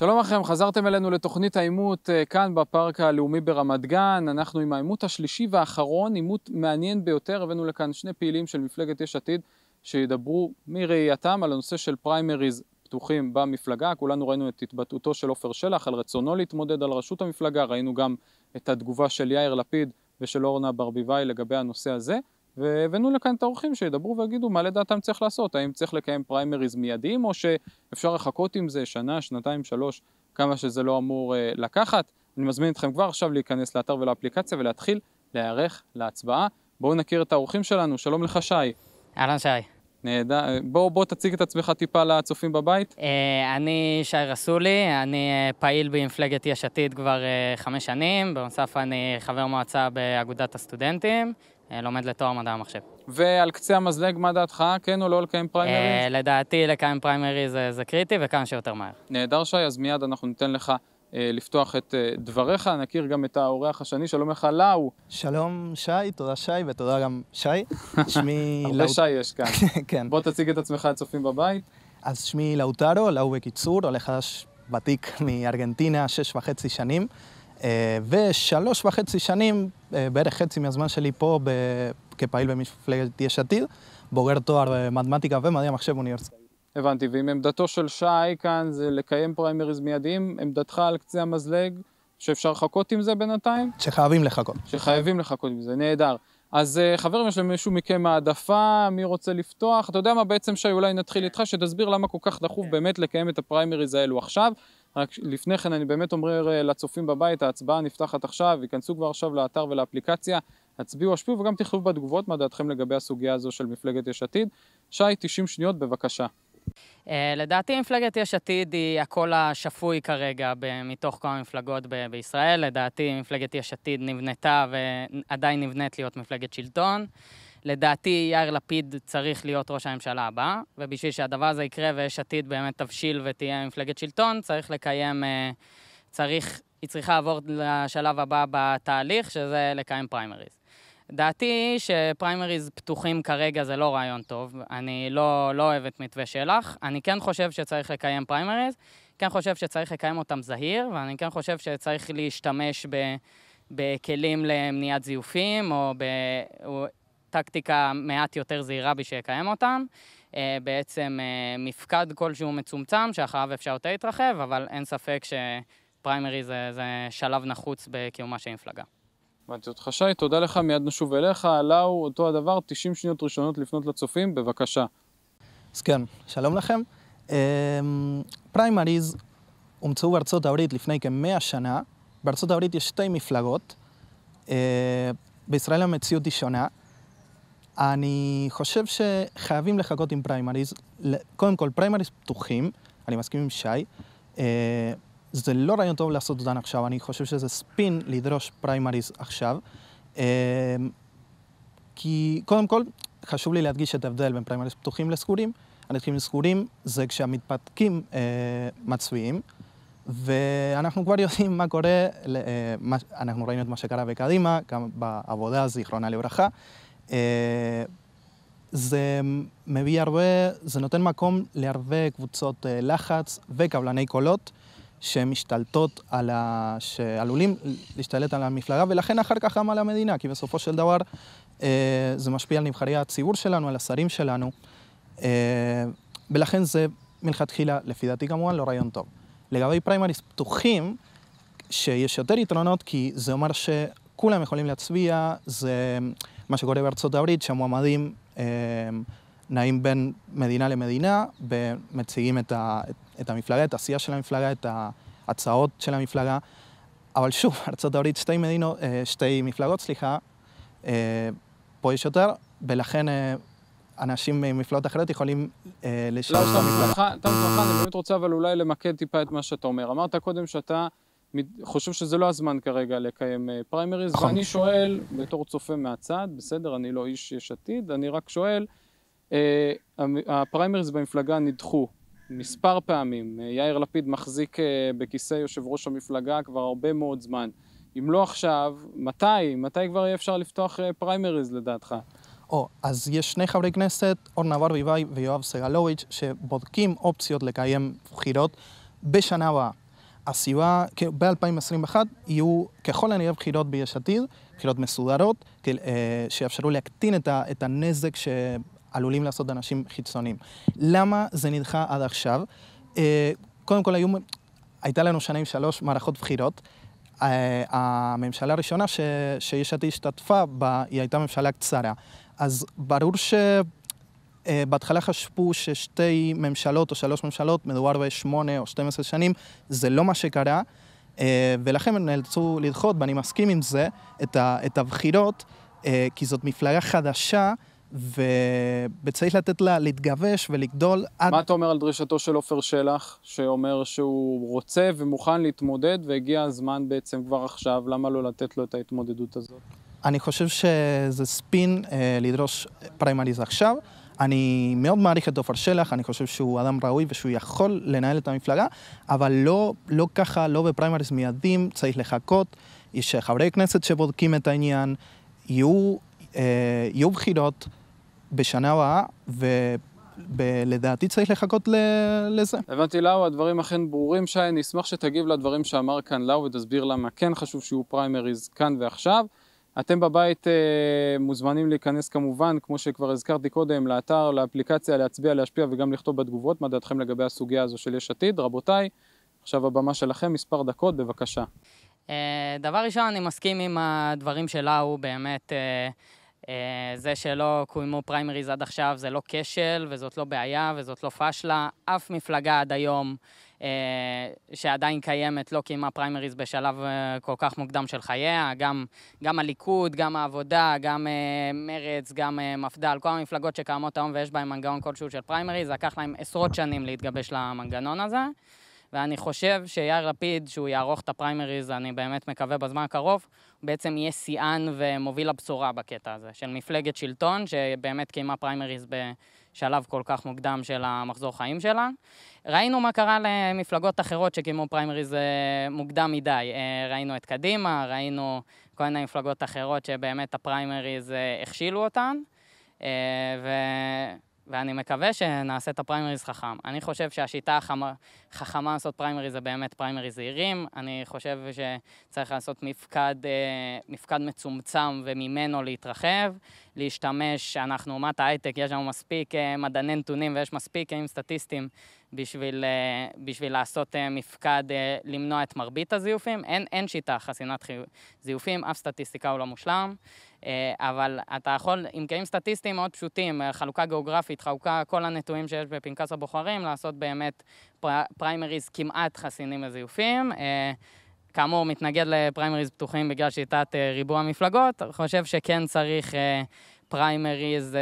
שלום לכם, חזרתם אלינו לתוכנית העימות אה, כאן בפארק הלאומי ברמת גן. אנחנו עם העימות השלישי והאחרון, עימות מעניין ביותר. הבאנו לכאן שני פעילים של מפלגת יש עתיד שידברו מראייתם על הנושא של פריימריז פתוחים במפלגה. כולנו ראינו את התבטאותו של עופר שלח על רצונו להתמודד על ראשות המפלגה, ראינו גם את התגובה של יאיר לפיד ושל אורנה ברביבאי לגבי הנושא הזה. והבאנו לכאן את האורחים שידברו ויגידו מה לדעתם צריך לעשות, האם צריך לקיים פריימריז מיידיים או שאפשר לחכות עם זה שנה, שנתיים, שלוש, כמה שזה לא אמור אה, לקחת. אני מזמין אתכם כבר עכשיו להיכנס לאתר ולאפליקציה ולהתחיל להיערך להצבעה. בואו נכיר את האורחים שלנו, שלום לך שי. אהלן שי. נהדר, בוא, בוא תציג את עצמך טיפה לצופים בבית. אה, אני שי רסולי, אני אה, פעיל במפלגת יש עתיד כבר חמש שנים, בנוסף אני חבר מועצה באגודת הסטודנטים. אה, לומד לתואר מדעי המחשב. ועל קצה המזלג, מה דעתך? כן או לא לקיים פריימריז? אה, לדעתי לקיים פריימריז זה, זה קריטי וכמה שיותר מהר. נהדר שי, אז מיד אנחנו ניתן לך אה, לפתוח את דבריך. נכיר גם את האורח השני, שלום לך, לאו. שלום שי, תודה שי ותודה גם שי. שמי... הרבה שי יש כאן. כן. בוא תציג את עצמך לצופים בבית. אז שמי לאוטרו, לאו בקיצור, עולה חדש ותיק מארגנטינה, שש וחצי שנים. אה, ושלוש וחצי שנים, אה, בערך חצי מהזמן שלי פה ב... כפעיל במפלגת יש עתיד, בוגר תואר במתמטיקה אה, ומדעי המחשב אוניברסיטאי. הבנתי, ואם עמדתו של שי כאן זה לקיים פריימריז מיידיים, עמדתך על קצה המזלג שאפשר לחכות עם זה בינתיים? שחייבים לחכות. שחייבים לחכות עם זה, נהדר. אז חברים, יש למישהו מכם העדפה, מי רוצה לפתוח? אתה יודע מה בעצם, שי, אולי נתחיל איתך, שתסביר למה כל כך דחוף כן. באמת לקיים את הפריימריז האלו עכשיו. רק לפני כן אני באמת אומר אה, לצופים בבית, ההצבעה נפתחת עכשיו, ייכנסו כבר עכשיו לאתר ולאפליקציה, הצביעו, השפיעו וגם תכתבו בתגובות מה דעתכם לגבי הסוגיה הזו של מפלגת יש עתיד. שי, 90 שניות בבקשה. אה, לדעתי מפלגת יש עתיד היא הקול השפוי כרגע מתוך כל המפלגות ב- בישראל. לדעתי מפלגת יש עתיד נבנתה ועדיין נבנית להיות מפלגת שלטון. לדעתי יאיר לפיד צריך להיות ראש הממשלה הבא, ובשביל שהדבר הזה יקרה ויש עתיד באמת תבשיל ותהיה מפלגת שלטון, צריך לקיים, אה, צריך, היא צריכה לעבור לשלב הבא בתהליך, שזה לקיים פריימריז. דעתי היא שפריימריז פתוחים כרגע זה לא רעיון טוב, אני לא, לא אוהב את מתווה שלח, אני כן חושב שצריך לקיים פריימריז, כן חושב שצריך לקיים אותם זהיר, ואני כן חושב שצריך להשתמש ב... בכלים למניעת זיופים, או, ב, או טקטיקה מעט יותר זהירה בשביל לקיים אותם. אה, בעצם אה, מפקד כלשהו מצומצם, שאחריו אפשר יותר להתרחב, אבל אין ספק שפריימרי זה, זה שלב נחוץ בקיומה של מפלגה. הבנתי אותך שי, תודה לך, מיד נשוב אליך. לאו, אותו הדבר, 90 שניות ראשונות לפנות לצופים, בבקשה. אז כן, שלום לכם. אה, פריימריז הומצאו בארצות הברית לפני כמאה שנה. בארצות הברית יש שתי מפלגות. בישראל המציאות היא שונה. אני חושב שחייבים לחכות עם פריימריז. קודם כל, פריימריז פתוחים, אני מסכים עם שי. אה, זה לא רעיון טוב לעשות אותן עכשיו, אני חושב שזה ספין לדרוש פריימריז עכשיו. אה, כי קודם כל, חשוב לי להדגיש את ההבדל בין פריימריז פתוחים לסגורים. הנתחים לסגורים זה כשהמתפתקים אה, מצביעים, ואנחנו כבר יודעים מה קורה, אה, מה, אנחנו ראינו את מה שקרה בקדימה, גם בעבודה, זיכרונה לברכה. אה, זה מביא הרבה, זה נותן מקום להרבה קבוצות אה, לחץ וקבלני קולות שמשתלטות על ה... שעלולים להשתלט על המפלגה, ולכן אחר כך גם על המדינה, כי בסופו של דבר אה, זה משפיע על נבחרי הציבור שלנו, על השרים שלנו, ולכן זה מלכתחילה, לפי דעתי כמובן, לא רעיון טוב. לגבי פריימריס פתוחים, שיש יותר יתרונות, כי זה אומר שכולם יכולים להצביע, זה... מה שקורה בארצות הברית, שהמועמדים אה, נעים בין מדינה למדינה, ומציגים את, ה, את, את המפלגה, את העשייה של המפלגה, את ההצעות של המפלגה. אבל שוב, ארצות הברית שתי, מדינו, אה, שתי מפלגות, סליחה, אה, פה יש יותר, ולכן אה, אנשים ממפלגות אחרות יכולים אה, לשלוש את המפלגה. אתה מוכן, אני באמת רוצה אבל אולי למקד טיפה את מה שאתה אומר. אמרת קודם שאתה... חושב שזה לא הזמן כרגע לקיים פריימריז, אה, נכון. ואני שואל, בתור צופה מהצד, בסדר, אני לא איש יש עתיד, אני רק שואל, אה, הפריימריז במפלגה נדחו מספר פעמים, אה, יאיר לפיד מחזיק אה, בכיסא יושב ראש המפלגה כבר הרבה מאוד זמן. אם לא עכשיו, מתי? מתי כבר יהיה אפשר לפתוח פריימריז לדעתך? או, oh, אז יש שני חברי כנסת, אורנה ברביבאי ויואב סגלוביץ', שבודקים אופציות לקיים בחירות בשנה הבאה. הסיבה, כאילו, ב-2021 יהיו ככל הנראה בחירות ביש עתיד, בחירות מסודרות, אה, שיאפשרו להקטין את הנזק שעלולים לעשות אנשים חיצוניים. למה זה נדחה עד עכשיו? אה, קודם כל, היו, הייתה לנו שנה עם שלוש מערכות בחירות. אה, הממשלה הראשונה שיש עתיד השתתפה בה, היא הייתה ממשלה קצרה. אז ברור ש... אה, בהתחלה חשבו ששתי ממשלות או שלוש ממשלות, מדובר בשמונה או שתים עשרה שנים, זה לא מה שקרה, אה, ולכן הם נאלצו לדחות, ואני מסכים עם זה, את, הבחירות, אה, כי זאת מפלגה חדשה. וצריך לתת לה להתגבש ולגדול עד... מה אתה אומר על דרישתו של עופר שלח, שאומר שהוא רוצה ומוכן להתמודד, והגיע הזמן בעצם כבר עכשיו, למה לא לתת לו את ההתמודדות הזאת? אני חושב שזה ספין אה, לדרוש פריימריז עכשיו. אני מאוד מעריך את עופר שלח, אני חושב שהוא אדם ראוי ושהוא יכול לנהל את המפלגה, אבל לא, לא ככה, לא בפריימריז מיידים, צריך לחכות שחברי כנסת שבודקים את העניין יהיו, אה, יהיו בחירות בשנה הבאה, ו... ולדעתי צריך לחכות ל, לזה. הבנתי, לאו, הדברים אכן ברורים, שי, אני אשמח שתגיב לדברים שאמר כאן לאו ותסביר למה כן חשוב שיהיו פריימריז כאן ועכשיו. אתם בבית אה, מוזמנים להיכנס כמובן, כמו שכבר הזכרתי קודם, לאתר, לאפליקציה, להצביע, להשפיע וגם לכתוב בתגובות מה דעתכם לגבי הסוגיה הזו של יש עתיד. רבותיי, עכשיו הבמה שלכם, מספר דקות, בבקשה. אה, דבר ראשון, אני מסכים עם הדברים שלה, הוא באמת, אה... Uh, זה שלא קוימו פריימריז עד עכשיו זה לא כשל, וזאת לא בעיה, וזאת לא פשלה. אף מפלגה עד היום אה, שעדיין קיימת, לא קיימה פריימריז בשלב אה, כל כך מוקדם של חייה, גם, גם הליכוד, גם העבודה, גם אה, מרצ, גם מפד"ל, כל המפלגות שקיימות היום ויש בהן מנגנון כלשהו של פריימריז, לקח להם עשרות שנים להתגבש למנגנון הזה. ואני חושב שיאיר לפיד, שהוא יערוך את הפריימריז, אני באמת מקווה בזמן הקרוב, הוא בעצם יהיה שיאן ומוביל הבשורה בקטע הזה, של מפלגת שלטון, שבאמת קיימה פריימריז ב... שלב כל כך מוקדם של המחזור חיים שלה. ראינו מה קרה למפלגות אחרות שקיימו פריימריז אה, מוקדם מדי. אה, ראינו את קדימה, ראינו כל מיני מפלגות אחרות שבאמת הפריימריז אה, הכשילו אותן, ו... ואני מקווה שנעשה את הפריימריז חכם. אני חושב שהשיטה החכמה לעשות פריימריז זה באמת פריימריז זהירים. אני חושב שצריך לעשות מפקד, מפקד מצומצם וממנו להתרחב. להשתמש, אנחנו אומת ההייטק, יש לנו מספיק אה, מדעני נתונים ויש מספיק אה, עם סטטיסטים בשביל, אה, בשביל לעשות מפקד, למנוע את מרבית הזיופים. אין, אין שיטה חסינת זיופים, אף סטטיסטיקה הוא לא מושלם, אבל אתה יכול, עם קיים סטטיסטיים מאוד פשוטים, חלוקה גיאוגרפית, חלוקה כל הנתונים שיש בפנקס הבוחרים, לעשות באמת פריימריז כמעט חסינים לזיופים. כאמור, מתנגד לפריימריז פתוחים בגלל שיטת אה, ריבוע מפלגות, חושב שכן צריך אה, פריימריז, אה,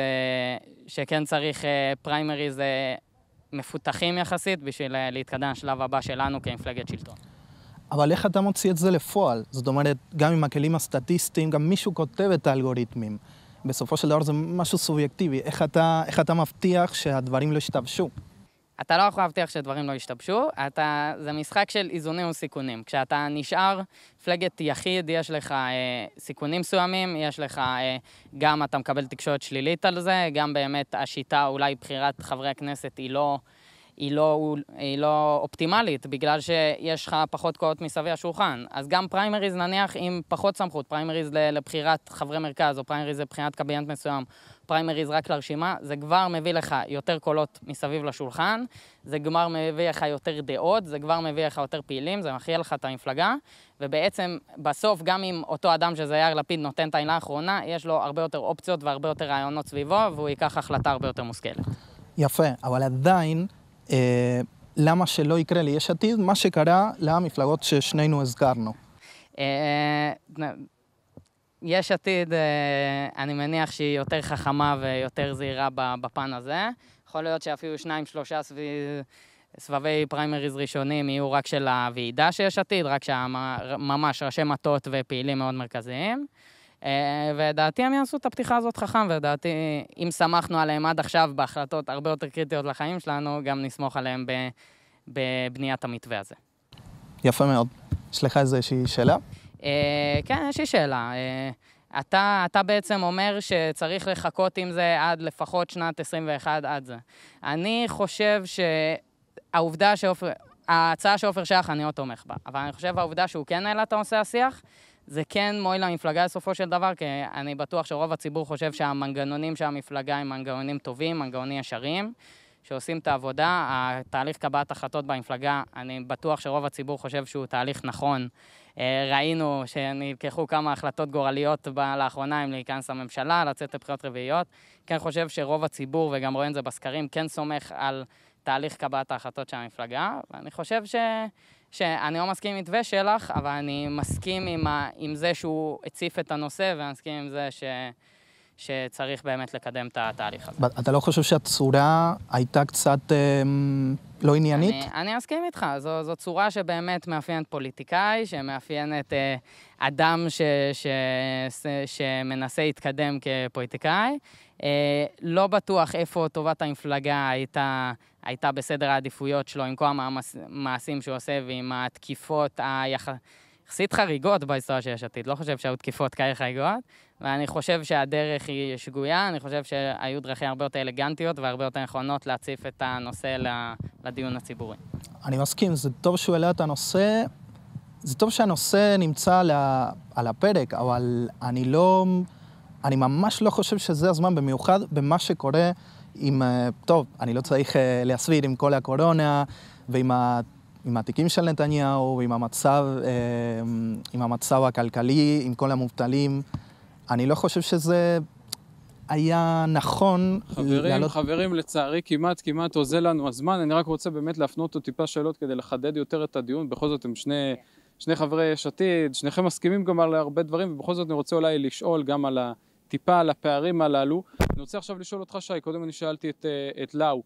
שכן צריך פריימריז מפותחים יחסית בשביל להתקדם לשלב הבא שלנו כמפלגת שלטון. אבל איך אתה מוציא את זה לפועל? זאת אומרת, גם עם הכלים הסטטיסטיים, גם מישהו כותב את האלגוריתמים. בסופו של דבר זה משהו סובייקטיבי. איך אתה, איך אתה מבטיח שהדברים לא ישתבשו? אתה לא יכול להבטיח שדברים לא ישתבשו, אתה, זה משחק של איזונים וסיכונים. כשאתה נשאר מפלגת יחיד, יש לך אה, סיכונים מסוימים, יש לך אה, גם אתה מקבל תקשורת שלילית על זה, גם באמת השיטה, אולי בחירת חברי הכנסת היא לא, היא לא, היא לא אופטימלית, בגלל שיש לך פחות קולות מסביב השולחן. אז גם פריימריז נניח עם פחות סמכות, פריימריז לבחירת חברי מרכז, או פריימריז לבחינת קבינט מסוים, פריימריז רק לרשימה, זה כבר מביא לך יותר קולות מסביב לשולחן, זה כבר מביא לך יותר דעות, זה כבר מביא לך יותר פעילים, זה מכריע לך את המפלגה, ובעצם בסוף, גם אם אותו אדם שזה יאיר לפיד נותן את העילה האחרונה, יש לו הרבה יותר אופציות והרבה יותר רעיונות סביבו, והוא ייקח החלטה הרבה יותר מושכלת. יפה, אבל עדיין... אה... למה שלא יקרה ליש לי עתיד מה שקרה למפלגות ששנינו הזכרנו. אה, יש עתיד, אה, אני מניח שהיא יותר חכמה ויותר זהירה בפן הזה. יכול להיות שאפילו שניים, שלושה סביב... סבבי פריימריז ראשונים יהיו רק של הוועידה של יש עתיד, רק שממש ראשי מטות ופעילים מאוד מרכזיים. אה, ודעתי הם יעשו את הפתיחה הזאת חכם, ודעתי, אם סמכנו עליהם עד עכשיו בהחלטות הרבה יותר קריטיות לחיים שלנו, גם נסמוך עליהם בבניית המתווה הזה. יפה מאוד. יש לך איזושהי שאלה? אה, כן, יש לי שאלה. אה, אתה, אתה בעצם אומר שצריך לחכות עם זה עד לפחות שנת 21 עד זה. אני חושב שהעובדה שעופר... ההצעה שעופר שייך, אני לא תומך בה, אבל אני חושב העובדה שהוא כן העלה את הנושא השיח, זה כן מועיל למפלגה בסופו של דבר, כי אני בטוח שרוב הציבור חושב שהמנגנונים של המפלגה הם מנגנונים טובים, מנגנונים ישרים, שעושים את העבודה. התהליך קבלת החלטות במפלגה, אני בטוח שרוב הציבור חושב שהוא תהליך נכון. אה, ראינו שנלקחו כמה החלטות גורליות לאחרונה, אם להיכנס לממשלה, לצאת לבחירות רביעיות. כן חושב שרוב הציבור, וגם רואים את זה בסקרים, כן סומך על תהליך קבלת ההחלטות של המפלגה, ואני חושב ש... שאני לא מסכים עם מתווה שלך, אבל אני מסכים עם, ה... עם זה שהוא הציף את הנושא, ואני מסכים עם זה ש... שצריך באמת לקדם את התהליך הזה. אתה לא חושב שהצורה הייתה קצת אה, לא עניינית? אני, אני אסכים איתך, זו, זו צורה שבאמת מאפיינת פוליטיקאי, שמאפיינת אה, אדם ש, ש, ש, ש, שמנסה להתקדם כפוליטיקאי. אה, לא בטוח איפה טובת המפלגה הייתה, הייתה בסדר העדיפויות שלו, עם כל המעשים שהוא עושה ועם התקיפות היחסיות. יחסית חריגות בהיסטוריה של יש עתיד, לא חושב שהיו תקיפות כאלה חריגות, ואני חושב שהדרך היא שגויה, אני חושב שהיו דרכים הרבה יותר אלגנטיות והרבה יותר נכונות להציף את הנושא לדיון הציבורי. אני מסכים, זה טוב שהוא העלה את הנושא, זה טוב שהנושא נמצא על הפרק, אבל אני לא, אני ממש לא חושב שזה הזמן, במיוחד במה שקורה עם, אה, טוב, אני לא צריך אה, להסביר עם כל הקורונה ועם עם התיקים של נתניהו, עם המצב, אה, עם המצב הכלכלי, עם כל המובטלים. אני לא חושב שזה היה נכון חברים, לעלות... חברים, לצערי כמעט כמעט אוזל לנו הזמן, אני רק רוצה באמת להפנות אותו טיפה שאלות כדי לחדד יותר את הדיון, בכל זאת הם שני, שני חברי יש עתיד, שניכם מסכימים גם על הרבה דברים, ובכל זאת אני רוצה אולי לשאול גם על ה... טיפה על הפערים הללו. אני רוצה עכשיו לשאול אותך שי, קודם אני שאלתי את, אה, את לאו,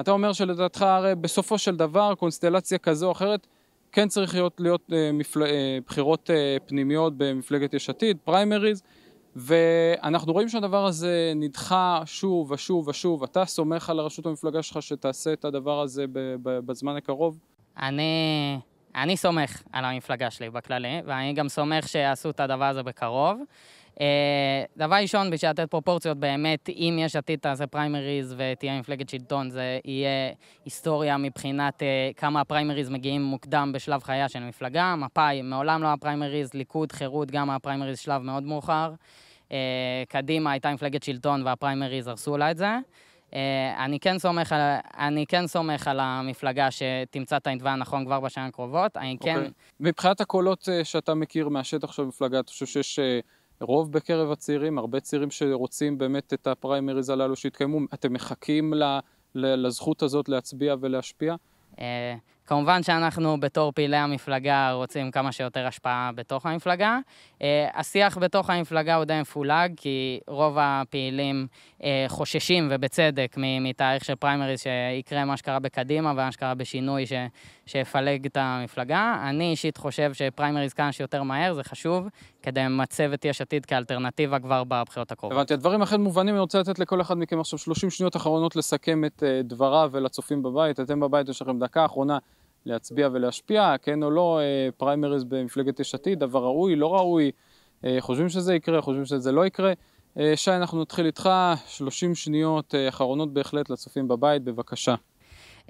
אתה אומר שלדעתך הרי בסופו של דבר קונסטלציה כזו או אחרת כן צריך להיות, להיות אה, מפל... אה, בחירות אה, פנימיות במפלגת יש עתיד, פריימריז, ואנחנו רואים שהדבר הזה נדחה שוב ושוב ושוב. אתה סומך על הרשות המפלגה שלך שתעשה את הדבר הזה בזמן הקרוב? אני, אני סומך על המפלגה שלי בכללי, ואני גם סומך שיעשו את הדבר הזה בקרוב. אה, דבר ראשון, בשביל לתת פרופורציות, באמת, אם יש עתיד תעשה פריימריז ותהיה מפלגת שלטון, זה יהיה היסטוריה מבחינת uh, כמה הפריימריז מגיעים מוקדם בשלב חייה של מפלגה. מפא"י מעולם לא הפריימריז, ליכוד, חירות, גם הפריימריז שלב מאוד מאוחר. Uh, קדימה הייתה מפלגת שלטון והפריימריז הרסו לה את זה. Uh, אני כן סומך על, אני כן סומך על המפלגה שתמצא את הנתווה הנכון כבר בשנים הקרובות. אני okay. כן... אוקיי. מבחינת הקולות שאתה מכיר מהשטח של המפלגה, אתה חושב שיש... רוב בקרב הצעירים, הרבה צעירים שרוצים באמת את הפריימריז הללו שהתקיימו, אתם מחכים ל, ל, לזכות הזאת להצביע ולהשפיע? אה, כמובן שאנחנו בתור פעילי המפלגה רוצים כמה שיותר השפעה בתוך המפלגה. אה, השיח בתוך המפלגה הוא די מפולג, כי רוב הפעילים אה, חוששים, ובצדק, מתאריך של פריימריז, שיקרה מה שקרה בקדימה ומה שקרה בשינוי, ש... שיפלג את המפלגה. אני אישית חושב שפריימריז כמה שיותר מהר, זה חשוב, כדי למצב את יש עתיד כאלטרנטיבה כבר בבחירות הקרובות. הבנתי, הדברים אכן מובנים, אני רוצה לתת לכל אחד מכם עכשיו 30 שניות אחרונות לסכם את אה, דבריו ולצופים בבית. אתם בבית, יש לכם דקה אחרונה להצביע ולהשפיע, כן או לא, אה, פריימריז במפלגת יש עתיד, דבר ראוי, לא ראוי, אה, חושבים שזה יקרה, חושבים שזה לא יקרה. שי, אנחנו נתחיל איתך, 30 שניות אחרונות בהחלט לצופים בבית, בבקשה.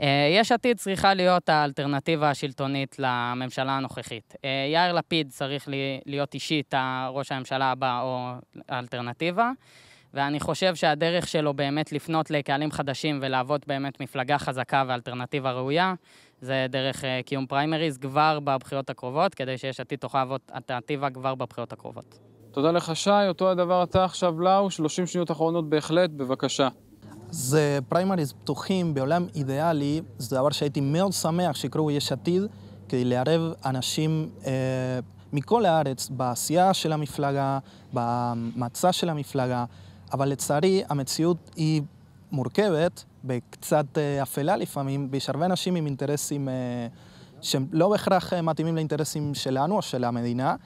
אה, יש עתיד צריכה להיות האלטרנטיבה השלטונית לממשלה הנוכחית. אה, יאיר לפיד צריך להיות אישית ראש הממשלה הבא או האלטרנטיבה, ואני חושב שהדרך שלו באמת לפנות לקהלים חדשים ולהוות באמת מפלגה חזקה ואלטרנטיבה ראויה, זה דרך אה, קיום פריימריז כבר בבחירות הקרובות, כדי שיש עתיד תוכל להוות אלטרנטיבה כבר בבחירות הקרובות. תודה לך, שי. אותו הדבר אתה עכשיו, לאו. 30 שניות אחרונות בהחלט, בבקשה. זה פריימריז פתוחים בעולם אידיאלי, זה דבר שהייתי מאוד שמח שיקראו יש עתיד, כדי לערב אנשים אה, מכל הארץ בעשייה של המפלגה, במצע של המפלגה, אבל לצערי המציאות היא מורכבת וקצת אה, אפלה לפעמים, ויש הרבה אנשים עם אינטרסים אה, שהם לא בהכרח אה, מתאימים לאינטרסים שלנו או של המדינה.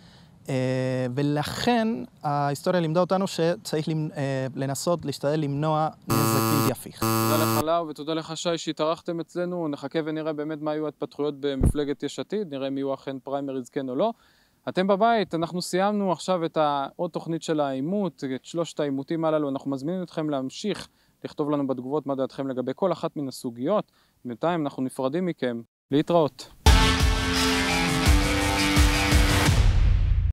אה, ולכן ההיסטוריה לימדה אותנו שצריך אה, לנסות להשתדל למנוע נזק בלתי הפיך. תודה לך לאו ותודה לך שי שהתארחתם אצלנו, נחכה ונראה באמת מה היו ההתפתחויות במפלגת יש עתיד, נראה אם יהיו אכן פריימריז כן או לא. אתם בבית, אנחנו סיימנו עכשיו את העוד תוכנית של העימות, את שלושת העימותים הללו, אנחנו מזמינים אתכם להמשיך לכתוב לנו בתגובות מה דעתכם לגבי כל אחת מן הסוגיות. בינתיים אנחנו נפרדים מכם, להתראות.